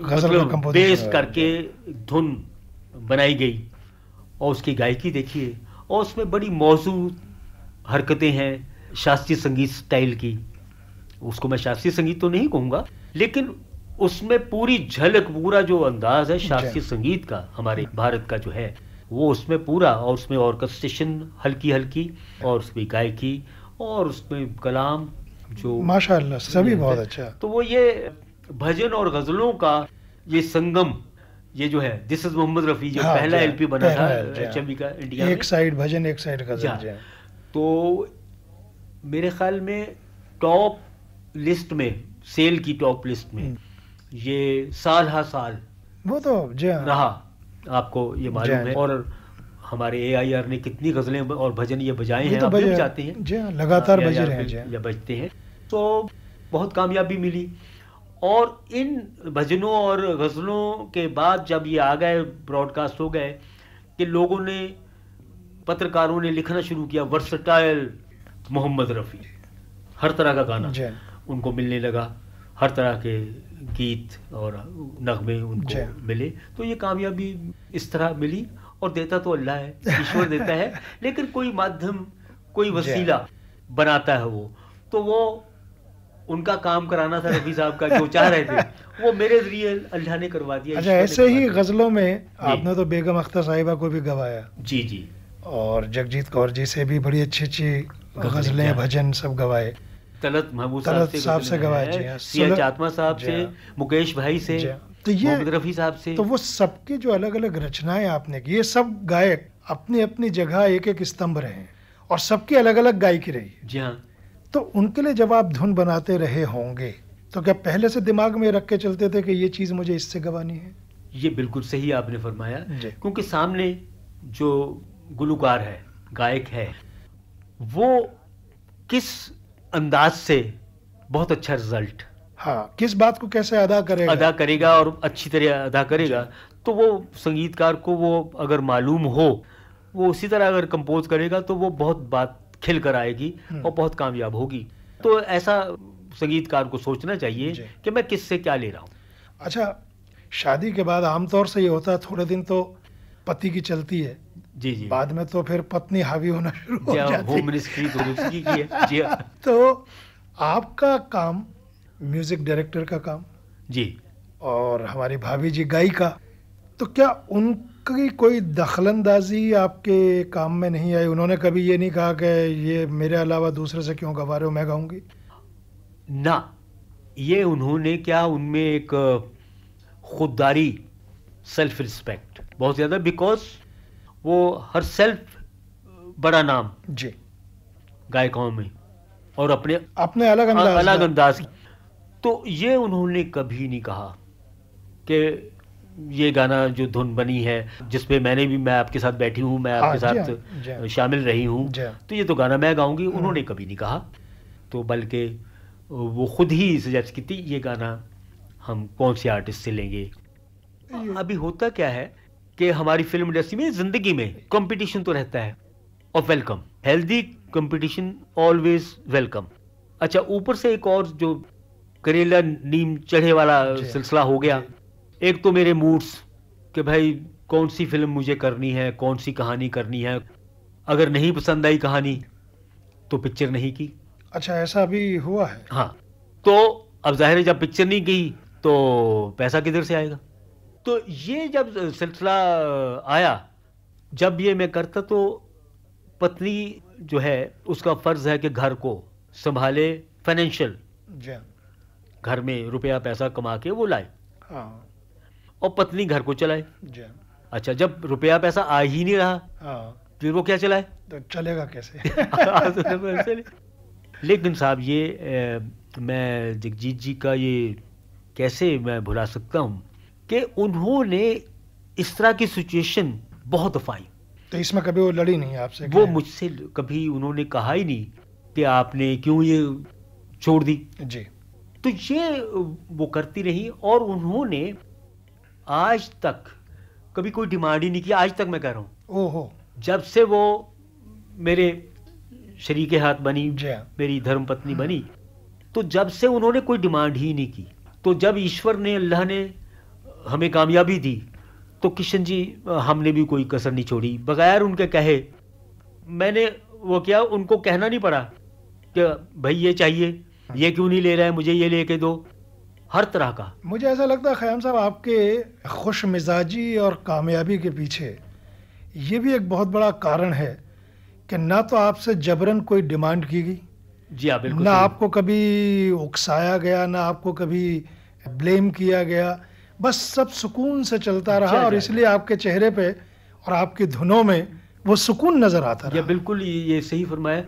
S2: मतलब बेस करके धुन बनाई गई और उसकी गायकी देखिए और उसमें बड़ी मौजू हरकतें हैं शास्त्रीय संगीत स्टाइल की उसको मैं शास्त्रीय संगीत तो नहीं कहूँगा लेकिन उसमें पूरी झलक पूरा जो अंदाज है शास्त्रीय अच्छा। संगीत का हमारे भारत का जो है वो उसमें पूरा और उसमें ऑर्केस्ट्रेशन हल्की हल्की और उसमें गायकी और उसमें कलाम जो
S1: माशाल्लाह सभी बहुत अच्छा
S2: तो वो ये भजन और गजलों का ये संगम ये जो है दिस इज मोहम्मद रफी जो हाँ, पहला एलपी बना था हाँ। का इंडिया एक साइड भजन एक साइड गजल हाँ। हाँ। तो मेरे ख्याल में टॉप लिस्ट में सेल की टॉप लिस्ट में हम्म। ये साल हा साल वो तो हाँ। रहा आपको ये मालूम हाँ। है और हमारे एआईआर ने कितनी गजलें और भजन ये बजाए हैं तो बजे, जाते हैं हाँ, लगातार बजे रहे हैं या बजते हैं तो बहुत कामयाबी मिली और इन भजनों और गज़लों के बाद जब ये आ गए ब्रॉडकास्ट हो गए कि लोगों ने पत्रकारों ने लिखना शुरू किया वर्सटाइल मोहम्मद रफ़ी हर तरह का गाना उनको मिलने लगा हर तरह के गीत और नगमे उनको मिले तो ये कामयाबी इस तरह मिली और देता तो अल्लाह है ईश्वर [LAUGHS] देता है लेकिन कोई माध्यम कोई वसीला बनाता है वो तो वो उनका काम कराना था रफी साहब का जो चाह रहे थे [LAUGHS] वो मेरे जरिए अल्लाह ने करवा दिया अच्छा ऐसे ही
S1: गज़लों में आपने तो बेगम अख्तर साहिबा को भी गवाया जी जी और जगजीत कौर जी से भी बड़ी अच्छी अच्छी गज़लें भजन सब गवाए
S2: तलत महबूब साहब से गवाए हाँ, सी एच आत्मा साहब से हाँ। मुकेश भाई से हाँ। तो ये रफी साहब से तो
S1: वो सबके जो अलग अलग रचनाएं आपने की ये सब गायक अपनी अपनी जगह एक एक स्तंभ रहे और सबकी अलग अलग गायकी रही जी हाँ तो उनके लिए जब आप धुन बनाते रहे होंगे तो क्या पहले से दिमाग में रख के चलते थे कि ये चीज़ मुझे इससे गवानी है
S2: ये बिल्कुल सही आपने फरमाया क्योंकि सामने जो गुलकार है गायक है वो किस अंदाज से बहुत अच्छा रिजल्ट हाँ किस बात को कैसे अदा करेगा अदा करेगा और अच्छी तरह अदा करेगा तो वो संगीतकार को वो अगर मालूम हो वो उसी तरह अगर कंपोज करेगा तो वो बहुत बात खिल कर आएगी हम्म। और बहुत कामयाब होगी तो ऐसा संगीतकार को सोचना चाहिए कि मैं किससे क्या ले रहा हूँ
S1: अच्छा शादी के बाद आमतौर से ये होता है थोड़े दिन तो पति की चलती है जी जी बाद में तो फिर पत्नी हावी होना शुरू हो हाँ, जाती होम मिनिस्ट्री तो उसकी की है जी हाँ। [LAUGHS] तो आपका काम म्यूजिक डायरेक्टर का काम जी और हमारी भाभी जी गायिका तो क्या उनकी कोई दखलंदाजी आपके काम में नहीं आई उन्होंने कभी ये नहीं कहा कि ये मेरे अलावा दूसरे से क्यों गवा रहे हो मैं गाऊंगी
S2: ना ये उन्होंने क्या उनमें एक खुददारी सेल्फ रिस्पेक्ट बहुत ज़्यादा बिकॉज वो हर सेल्फ बड़ा नाम जी गायकों में और अपने अपने अलग अंदाज अलग अंदाज तो ये उन्होंने कभी नहीं कहा कि ये गाना जो धुन बनी है जिसपे मैंने भी मैं आपके साथ बैठी हूँ मैं आपके हाँ, साथ हाँ, हाँ। शामिल रही हूँ तो ये तो गाना मैं गाऊंगी हम्म। उन्होंने कभी नहीं कहा तो बल्कि वो खुद ही सजेस्ट की थी ये गाना हम कौन से आर्टिस्ट से लेंगे अभी होता क्या है कि हमारी फिल्म इंडस्ट्री में जिंदगी में कंपटीशन तो रहता है और welcome healthy competition always welcome अच्छा ऊपर से एक और जो करेला नीम चढ़े वाला सिलसिला हो गया एक तो मेरे मूड्स कि भाई कौन सी फिल्म मुझे करनी है कौन सी कहानी करनी है अगर नहीं पसंद आई कहानी तो पिक्चर नहीं की अच्छा ऐसा भी हुआ है हाँ तो अब जाहिर है जब पिक्चर नहीं की तो पैसा किधर से आएगा तो ये जब सिलसिला आया जब ये मैं करता तो पत्नी जो है उसका फ़र्ज़ है कि घर को संभाले फाइनेंशियल हाँ। घर में रुपया पैसा कमा के वो लाए हाँ। और पत्नी घर को चलाए
S1: हाँ।
S2: अच्छा जब रुपया पैसा आ ही नहीं रहा हाँ। फिर वो क्या चलाए
S1: तो चलेगा कैसे
S2: [LAUGHS] लेकिन साहब ये ए, मैं जगजीत जी का ये कैसे मैं भुला सकता हूँ कि उन्होंने इस तरह की सिचुएशन बहुत दफाई तो इसमें कभी वो लड़ी नहीं आपसे वो मुझसे कभी उन्होंने कहा ही नहीं कि आपने क्यों ये छोड़ दी जी तो ये वो करती रही और उन्होंने आज तक कभी कोई डिमांड ही नहीं की आज तक मैं कह रहा हूँ ओहो जब से वो मेरे शरीक हाथ बनी हाँ। मेरी धर्म पत्नी हम्म। बनी तो जब से उन्होंने कोई डिमांड ही नहीं की तो जब ईश्वर ने अल्लाह ने हमें कामयाबी दी तो किशन जी हमने भी कोई कसर नहीं छोड़ी बगैर उनके कहे मैंने वो क्या उनको कहना नहीं पड़ा कि भाई ये चाहिए ये क्यों नहीं ले रहा है मुझे ये लेके दो हर तरह का
S1: मुझे ऐसा लगता है खयाम साहब आपके खुश मिजाजी और कामयाबी के पीछे ये भी एक बहुत बड़ा कारण है कि ना तो आपसे जबरन कोई डिमांड की गई जी हाँ बिल्कुल ना आपको कभी उकसाया गया ना आपको कभी ब्लेम किया गया बस सब सुकून से चलता रहा और
S2: इसलिए आपके चेहरे पे और आपकी धुनों में वो सुकून नजर आता रहा बिल्कुल ये सही फरमाया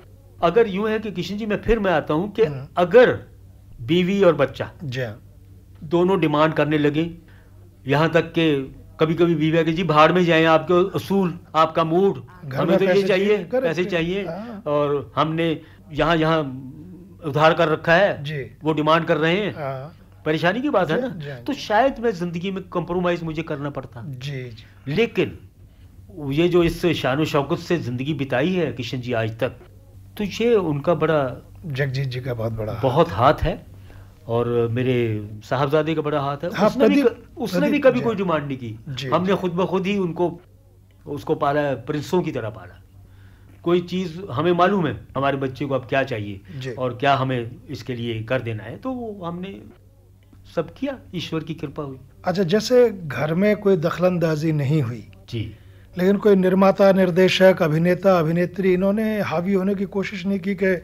S2: अगर यूं है कि किशन जी मैं फिर मैं आता हूं कि हम्म। अगर बीवी और बच्चा जी हाँ। दोनों डिमांड करने लगे यहाँ तक के कभी कभी बीवी के जी बाहर में जाए आपके असूल आपका मूड हमें तो ये चाहिए पैसे चाहिए तो हाँ। और हमने यहाँ यहाँ उधार कर रखा है वो डिमांड कर रहे हैं हाँ। परेशानी की बात है ना तो शायद मैं जिंदगी में कंप्रोमाइज मुझे करना पड़ता जी जी लेकिन ये जो इस शान शौकत से जिंदगी बिताई है किशन जी आज तक तो ये उनका बड़ा जगजीत जी का बहुत बड़ा बहुत हाथ है और मेरे साहबजादे का बड़ा हाथ है हाँ, उसने भी उसने भी कभी कोई डिमांड नहीं की हमने खुद ब खुद ही उनको उसको पाला प्रिंसों की तरह पाला कोई चीज़ हमें मालूम है हमारे बच्चे को अब क्या चाहिए और क्या हमें इसके लिए कर देना है तो हमने सब किया ईश्वर की कृपा हुई
S1: अच्छा जैसे घर में कोई दखल नहीं हुई जी लेकिन कोई निर्माता निर्देशक अभिनेता अभिनेत्री इन्होंने हावी होने की कोशिश नहीं की कि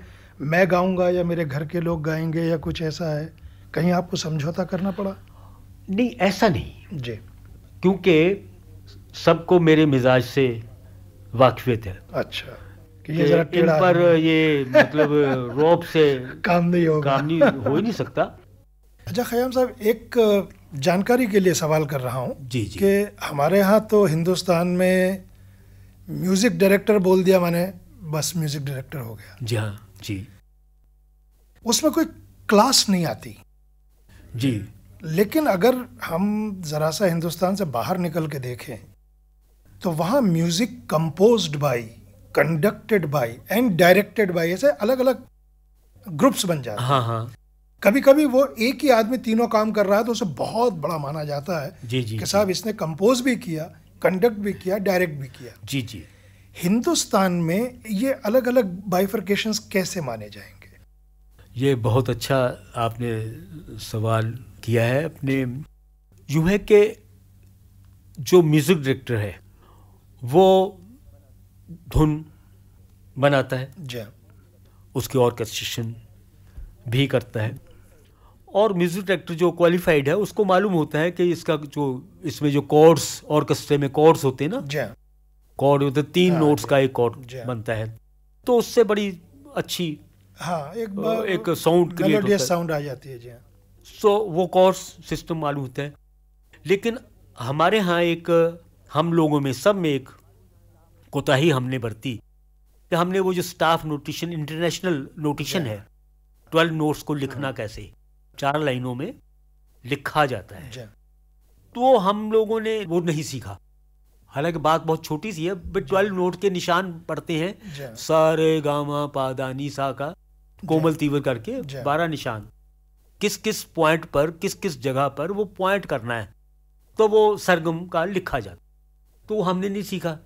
S1: मैं गाऊंगा या मेरे घर के लोग गाएंगे या कुछ ऐसा है कहीं आपको समझौता करना पड़ा नहीं ऐसा नहीं जी
S2: क्योंकि सबको मेरे मिजाज से वाकफियत है अच्छा कि ये जरा इन पर ये मतलब [LAUGHS] रोप से काम नहीं होगा काम नहीं हो ही नहीं सकता
S1: अच्छा खयाम साहब एक जानकारी के लिए सवाल कर रहा हूँ जी जी कि हमारे यहाँ तो हिंदुस्तान में म्यूज़िक डायरेक्टर बोल दिया मैंने बस म्यूज़िक डायरेक्टर हो गया
S2: जी हाँ जी
S1: उसमें कोई क्लास नहीं आती जी लेकिन अगर हम ज़रा सा हिंदुस्तान से बाहर निकल के देखें तो वहाँ music compose by conducted by and directed by ऐसे अलग अलग ग्रुप्स बन जाते हैं हाँ हाँ कभी कभी वो एक ही आदमी तीनों काम कर रहा है तो उसे बहुत बड़ा माना जाता है जी जी कि साहब इसने कंपोज भी किया कंडक्ट भी किया डायरेक्ट भी
S2: किया जी जी
S1: हिंदुस्तान में ये अलग अलग बाइफरकेशन कैसे माने जाएंगे
S2: ये बहुत अच्छा आपने सवाल किया है अपने यूँ है कि जो म्यूज़िक डायरेक्टर है वो धुन बनाता है जी हाँ। उसके ऑर्केस्ट्रेशन भी करता है और म्यूज़िक डायरेक्टर जो क्वालिफाइड है उसको मालूम होता है कि इसका जो इसमें जो कॉर्ड्स ऑर्केस्ट्रे में कॉर्ड्स होते हैं ना कॉर्ड हाँ। होते तीन नोट्स हाँ, का एक कॉर्ड हाँ। बनता है तो उससे बड़ी अच्छी हाँ,
S1: एक साउंड क्रिएट साउंड आ जाती है जी
S2: सो वो कॉर्ड्स सिस्टम मालूम होता है लेकिन हमारे यहाँ एक हम लोगों में सब में एक कोताही हमने बरती कि हमने वो जो स्टाफ नोटिशन इंटरनेशनल नोटिशन है ट्वेल्व नोट्स को लिखना कैसे चार लाइनों में लिखा जाता है तो हम लोगों ने वो नहीं सीखा हालांकि बात बहुत छोटी सी है बट ट्वेल्व नोट के निशान पढ़ते हैं सारे गामा पादा निशा का कोमल तीवर करके बारह निशान किस किस पॉइंट पर किस किस जगह पर वो पॉइंट करना है तो वो सरगम का लिखा जाता तो हमने नहीं सीखा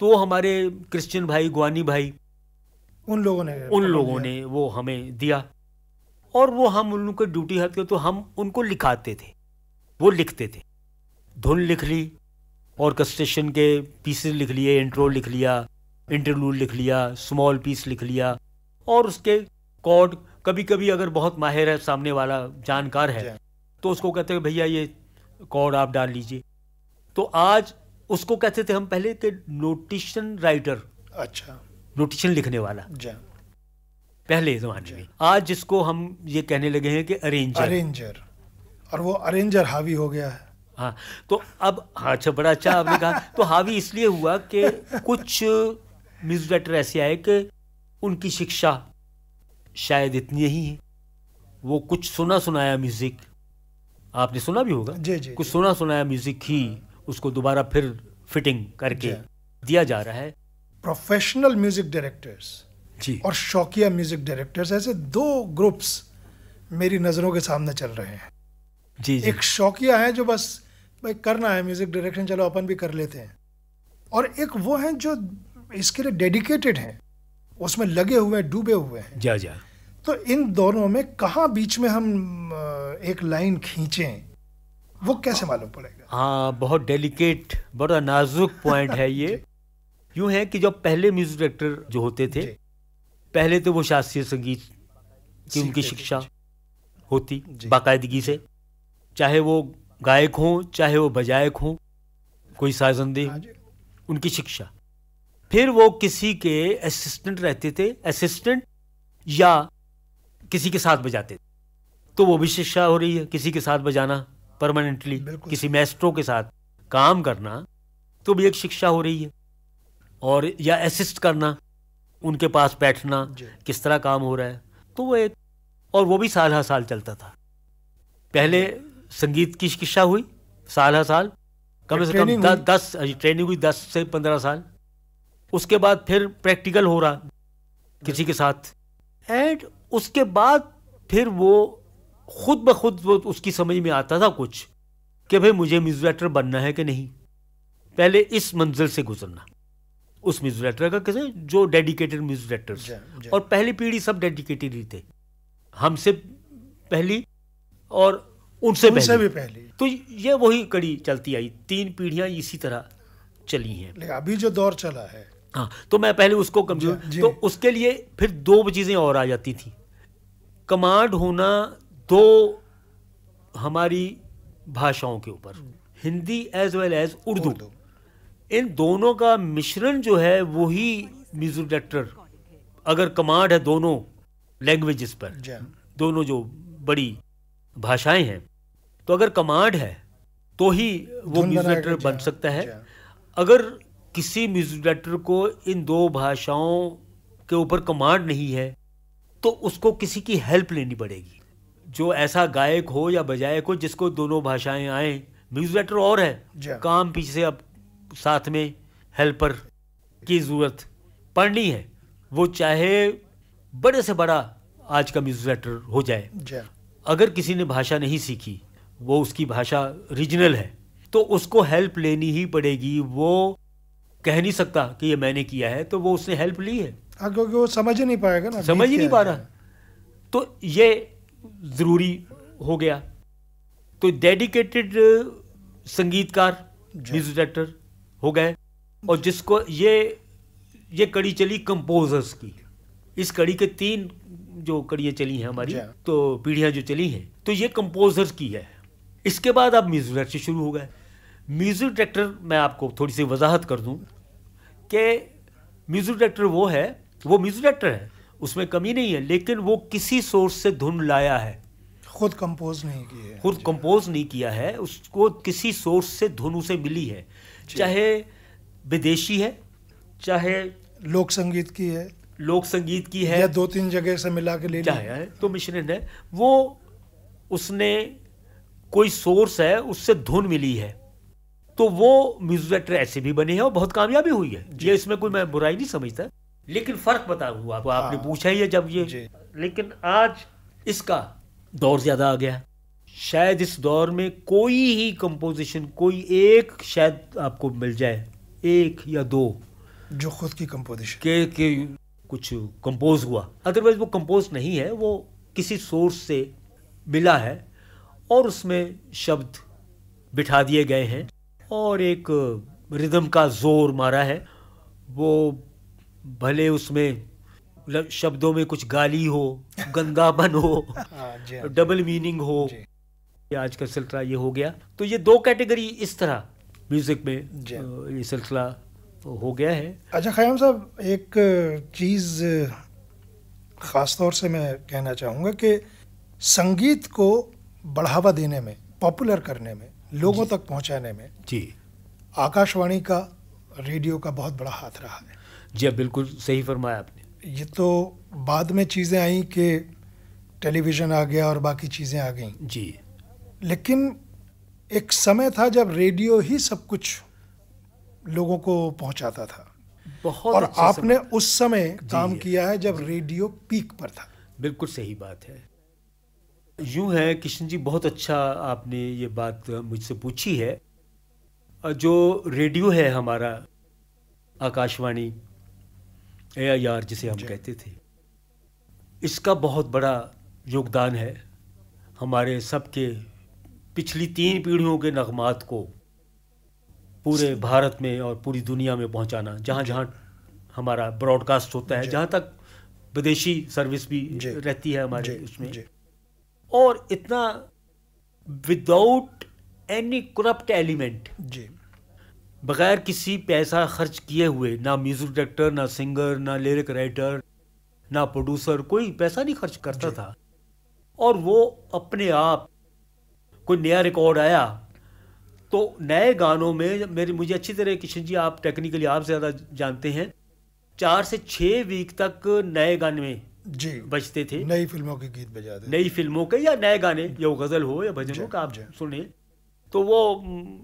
S2: तो हमारे क्रिश्चियन भाई गुआनी भाई
S1: उन लोगों ने उन लोगों
S2: ने वो हमें दिया और वो हम उन लोग ड्यूटी हाथ के तो हम उनको लिखाते थे वो लिखते थे धुन लिख ली ऑर्केस्ट्रेशन के पीसेस लिख लिए इंट्रो लिख लिया इंटरलूड लिख लिया स्मॉल पीस लिख लिया और उसके कॉर्ड कभी कभी अगर बहुत माहिर है सामने वाला जानकार है तो उसको कहते हैं भैया ये कॉर्ड आप डाल लीजिए तो आज उसको कहते थे हम पहले के नोटिशन राइटर अच्छा नोटिशन लिखने वाला पहले तो हाँ जमाने अच्छा। में आज जिसको हम ये कहने लगे हैं कि अरेंजर अरेंजर
S1: और वो अरेंजर हावी हो गया है
S2: हाँ तो अब हाँ अच्छा बड़ा अच्छा आपने कहा तो हावी इसलिए हुआ कि कुछ म्यूजिक डायरेक्टर ऐसे आए कि उनकी शिक्षा शायद इतनी ही है वो कुछ सुना सुनाया म्यूजिक आपने सुना भी होगा जी जी कुछ सुना सुनाया म्यूजिक ही उसको दोबारा फिर फिटिंग करके दिया जा रहा है
S1: प्रोफेशनल म्यूजिक डायरेक्टर्स जी और शौकिया म्यूजिक डायरेक्टर्स ऐसे दो ग्रुप्स मेरी नज़रों के सामने चल रहे हैं जी, जी एक शौकिया है जो बस भाई करना है म्यूज़िक डायरेक्शन चलो अपन भी कर लेते हैं और एक वो है जो इसके लिए डेडिकेटेड हैं उसमें लगे हुए हैं डूबे हुए हैं जा जा तो इन दोनों में कहाँ बीच में हम एक लाइन खींचें वो कैसे मालूम पड़ेगा
S2: हाँ बहुत डेलिकेट बड़ा नाजुक पॉइंट है ये [LAUGHS] यूं है कि जब पहले म्यूजिक डायरेक्टर जो होते थे पहले तो वो शास्त्रीय संगीत की उनकी शिक्षा होती बाकायदगी से चाहे वो गायक हों चाहे वो बजायक हों कोई साजंदे हाँ उनकी शिक्षा फिर वो किसी के असिस्टेंट रहते थे असिस्टेंट या किसी के साथ बजाते थे तो वो भी शिक्षा हो रही है किसी के साथ बजाना परमानेंटली किसी मैस्ट्रो के साथ काम करना तो भी एक शिक्षा हो रही है और या असिस्ट करना उनके पास बैठना किस तरह काम हो रहा है तो वो एक और वो भी साल हर साल चलता था पहले संगीत की शिक्षा हुई साल हर साल कम से कम दस दस ट्रेनिंग हुई दस से पंद्रह साल उसके बाद फिर प्रैक्टिकल हो रहा किसी के साथ एंड उसके बाद फिर वो खुद ब खुद वो उसकी समझ में आता था कुछ कि भाई मुझे म्यूजिक राइटर बनना है कि नहीं पहले इस मंजिल से गुजरना उस म्यूजिक डायरेक्टर का कैसे जो डेडिकेटेड म्यूजिक डायरेक्टर और पहली पीढ़ी सब डेडिकेटेड ही थे हमसे पहली और उनसे पहली भी पहले तो ये वही कड़ी चलती आई तीन पीढ़ियां इसी तरह चली हैं अभी जो दौर चला है हाँ तो मैं पहले उसको कमजोर तो उसके लिए फिर दो चीज़ें और आ जाती थी कमांड होना दो हमारी भाषाओं के ऊपर हम्म। Hindi as well as Urdu इन दोनों का मिश्रण जो है वो ही म्यूजिक डायरेक्टर अगर कमांड है दोनों लैंग्वेजेस पर हाँ। दोनों जो बड़ी भाषाएं हैं तो अगर कमांड है तो ही वो म्यूजिक डायरेक्टर बन हाँ। सकता है हाँ। अगर किसी म्यूजिक डायरेक्टर को इन दो भाषाओं के ऊपर कमांड नहीं है तो उसको किसी की हेल्प लेनी पड़ेगी जो ऐसा गायक हो या बजायक हो जिसको दोनों भाषाएं आए म्यूजिक डायरेक्टर और है काम पीछे से अब साथ में हेल्पर की ज़रूरत पड़नी है वो चाहे बड़े से बड़ा आज का म्यूजिक लेटर हो जाए हाँ। अगर किसी ने भाषा नहीं सीखी वो उसकी भाषा रीजनल है तो उसको हेल्प लेनी ही पड़ेगी वो कह नहीं सकता कि ये मैंने किया है तो वो उसने हेल्प ली है हाँ,
S1: क्योंकि वो समझ ही नहीं पाएगा ना समझ ही नहीं पा रहा
S2: तो ये ज़रूरी हो गया तो डेडिकेटेड संगीतकार म्यूजिक डायरेक्टर हो गए और जिसको ये ये कड़ी चली कंपोजर्स की इस कड़ी के तीन जो कड़ियाँ चली हैं हमारी अच्छा। तो पीढ़ियाँ जो चली हैं तो ये कंपोजर्स की है इसके बाद अब म्यूज़िक डायरेक्टर शुरू हो गए म्यूज़िक डायरेक्टर मैं आपको थोड़ी सी वजाहत कर दूँ कि म्यूज़िक डायरेक्टर वो है वो म्यूज़िक डायरेक्टर है उसमें कमी नहीं है लेकिन वो किसी सोर्स से धुन लाया है खुद कंपोज नहीं किया खुद कंपोज नहीं किया है उसको किसी सोर्स से धुन उसे मिली है चाहे विदेशी है चाहे लोक संगीत की है लोक संगीत की है या दो तीन जगह से मिला के ले लिया है हाँ, तो मिश्रण है वो उसने कोई सोर्स है उससे धुन मिली है तो वो म्यूजिक डायरेक्टर ऐसे भी बने हैं और बहुत कामयाबी हुई है ये इसमें कोई मैं बुराई नहीं समझता लेकिन फर्क बता हुआ आपको आपने हाँ। पूछा ही है जब ये लेकिन आज इसका दौर ज्यादा आ गया शायद इस दौर में कोई ही कंपोजिशन कोई एक शायद आपको मिल जाए एक या दो
S1: जो खुद की कंपोजिशन
S2: के, के कुछ कंपोज हुआ अदरवाइज वो कंपोज नहीं है वो किसी सोर्स से मिला है और उसमें शब्द बिठा दिए गए हैं और एक रिदम का जोर मारा है वो भले उसमें शब्दों में कुछ गाली हो [LAUGHS] गंदापन हो डबल हाँ, मीनिंग हाँ। हो या आज का सिलसिला ये हो गया तो ये दो कैटेगरी इस तरह म्यूजिक में ये सिलसिला हो गया है
S1: अच्छा खयाम साहब एक चीज़ ख़ास तौर से मैं कहना चाहूँगा कि संगीत को बढ़ावा देने में पॉपुलर करने में लोगों तक पहुँचाने में जी आकाशवाणी का रेडियो का बहुत बड़ा हाथ रहा है
S2: जी बिल्कुल सही फरमाया
S1: आपने ये तो बाद में चीज़ें आई कि टेलीविज़न आ गया और बाकी चीज़ें आ गई जी लेकिन एक समय था जब रेडियो ही सब कुछ लोगों को पहुंचाता था बहुत और अच्छा आपने उस समय काम किया
S2: है जब रेडियो पीक पर था बिल्कुल सही बात है यूं है किशन जी बहुत अच्छा आपने ये बात मुझसे पूछी है जो रेडियो है हमारा आकाशवाणी ए आई आर जिसे हम कहते थे इसका बहुत बड़ा योगदान है हमारे सबके पिछली तीन पीढ़ियों के नगमात को पूरे भारत में और पूरी दुनिया में पहुंचाना जहां जहां हमारा ब्रॉडकास्ट होता है जहां तक विदेशी सर्विस भी रहती है हमारे उसमें और इतना विदाउट एनी करप्ट एलिमेंट जी बगैर किसी पैसा खर्च किए हुए ना म्यूजिक डायरेक्टर ना सिंगर ना लिरिक राइटर ना प्रोड्यूसर कोई पैसा नहीं खर्च करता था और वो अपने आप कोई नया रिकॉर्ड आया तो नए गानों में मेरी मुझे अच्छी तरह किशन जी आप टेक्निकली आप ज़्यादा जानते हैं चार से छः वीक तक नए गाने में जी बजते थे नई फिल्मों के गीत बजाते नई फिल्मों के या नए गाने या गज़ल हो या भजन हो का आप सुने तो वो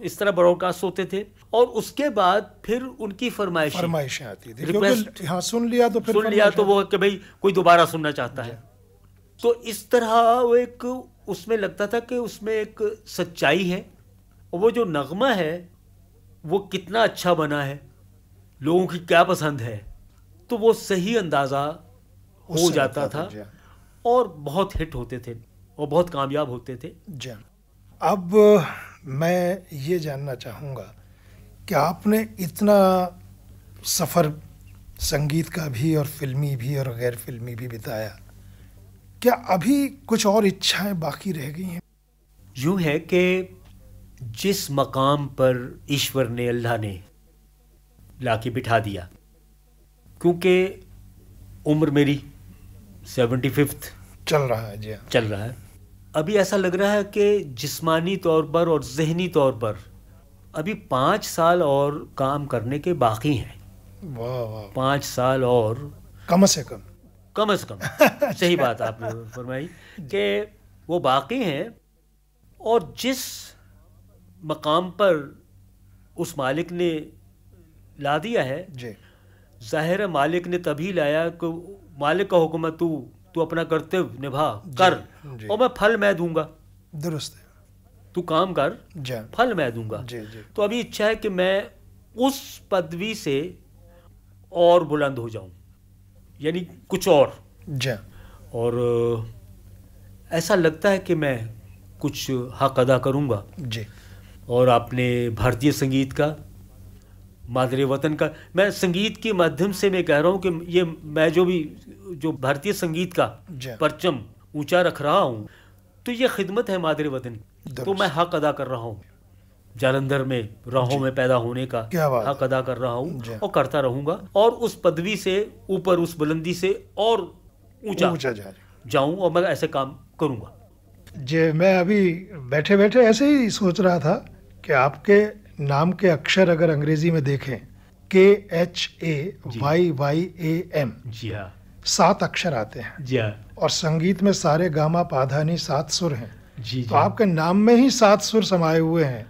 S2: इस तरह ब्रॉडकास्ट होते थे और उसके बाद फिर उनकी फरमाइश फरमाइशें आती थी रिक्वेस्ट हाँ सुन लिया तो फिर सुन लिया तो वो कि भाई कोई दोबारा सुनना चाहता है तो इस तरह वो एक उसमें लगता था कि उसमें एक सच्चाई है और वो जो नगमा है वो कितना अच्छा बना है लोगों की क्या पसंद है तो वो सही अंदाज़ा हो जाता था, हाँ। और बहुत हिट होते थे और बहुत कामयाब होते थे
S1: जी हाँ। अब मैं ये जानना चाहूँगा कि आपने इतना सफ़र संगीत का भी और फिल्मी भी और गैर फिल्मी भी बिताया क्या अभी कुछ और इच्छाएं बाकी रह गई
S2: हैं यूं है कि जिस मकाम पर ईश्वर ने अल्लाह ने लाके बिठा दिया क्योंकि उम्र मेरी सेवेंटी फिफ्थ चल रहा है जी हाँ। चल रहा है अभी ऐसा लग रहा है कि जिस्मानी तौर पर और जहनी तौर पर अभी पाँच साल और काम करने के बाकी हैं वाह वाह पाँच साल और कम से कम कम से कम [LAUGHS] अच्छा। सही बात आपने फरमाई कि वो बाकी हैं और जिस मकाम पर उस मालिक ने ला दिया है ज़ाहिर मालिक ने तभी लाया कि मालिक का हुक्म है तू तू अपना कर्तव्य निभा कर जी, और मैं फल मैं दूंगा दुरुस्त तू काम कर फल मैं दूंगा जी, जी। तो अभी इच्छा है कि मैं उस पदवी से और बुलंद हो जाऊं यानी कुछ और जी और ऐसा लगता है कि मैं कुछ हक अदा करूँगा जी और आपने भारतीय संगीत का मादरे वतन का मैं संगीत के माध्यम से मैं कह रहा हूँ कि ये मैं जो भी जो भारतीय संगीत का परचम ऊंचा रख रहा हूँ तो ये खिदमत है मादरे वतन तो मैं हक अदा कर रहा हूँ जालंधर में राहों में पैदा होने का हक अदा कर रहा हूँ और करता रहूंगा और उस पदवी से ऊपर उस बुलंदी से और ऊंचा जाऊं और मैं ऐसे काम करूंगा जी
S1: मैं अभी बैठे बैठे ऐसे ही सोच रहा था कि आपके नाम के अक्षर अगर अंग्रेजी में देखें K H A Y Y A M जी हाँ सात अक्षर आते हैं जी हाँ और संगीत में सारे गामा पाधानी सात सुर हैं जी तो आपके नाम में ही सात सुर समाये हुए हैं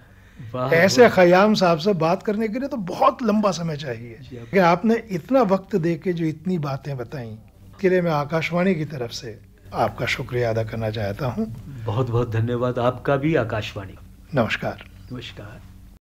S1: ऐसे खयाम साहब से बात करने के लिए तो बहुत लंबा समय चाहिए कि आपने इतना वक्त दे के जो इतनी बातें बताई के लिए मैं आकाशवाणी की तरफ से आपका शुक्रिया अदा करना चाहता हूँ
S2: बहुत बहुत धन्यवाद आपका भी आकाशवाणी नमस्कार नमस्कार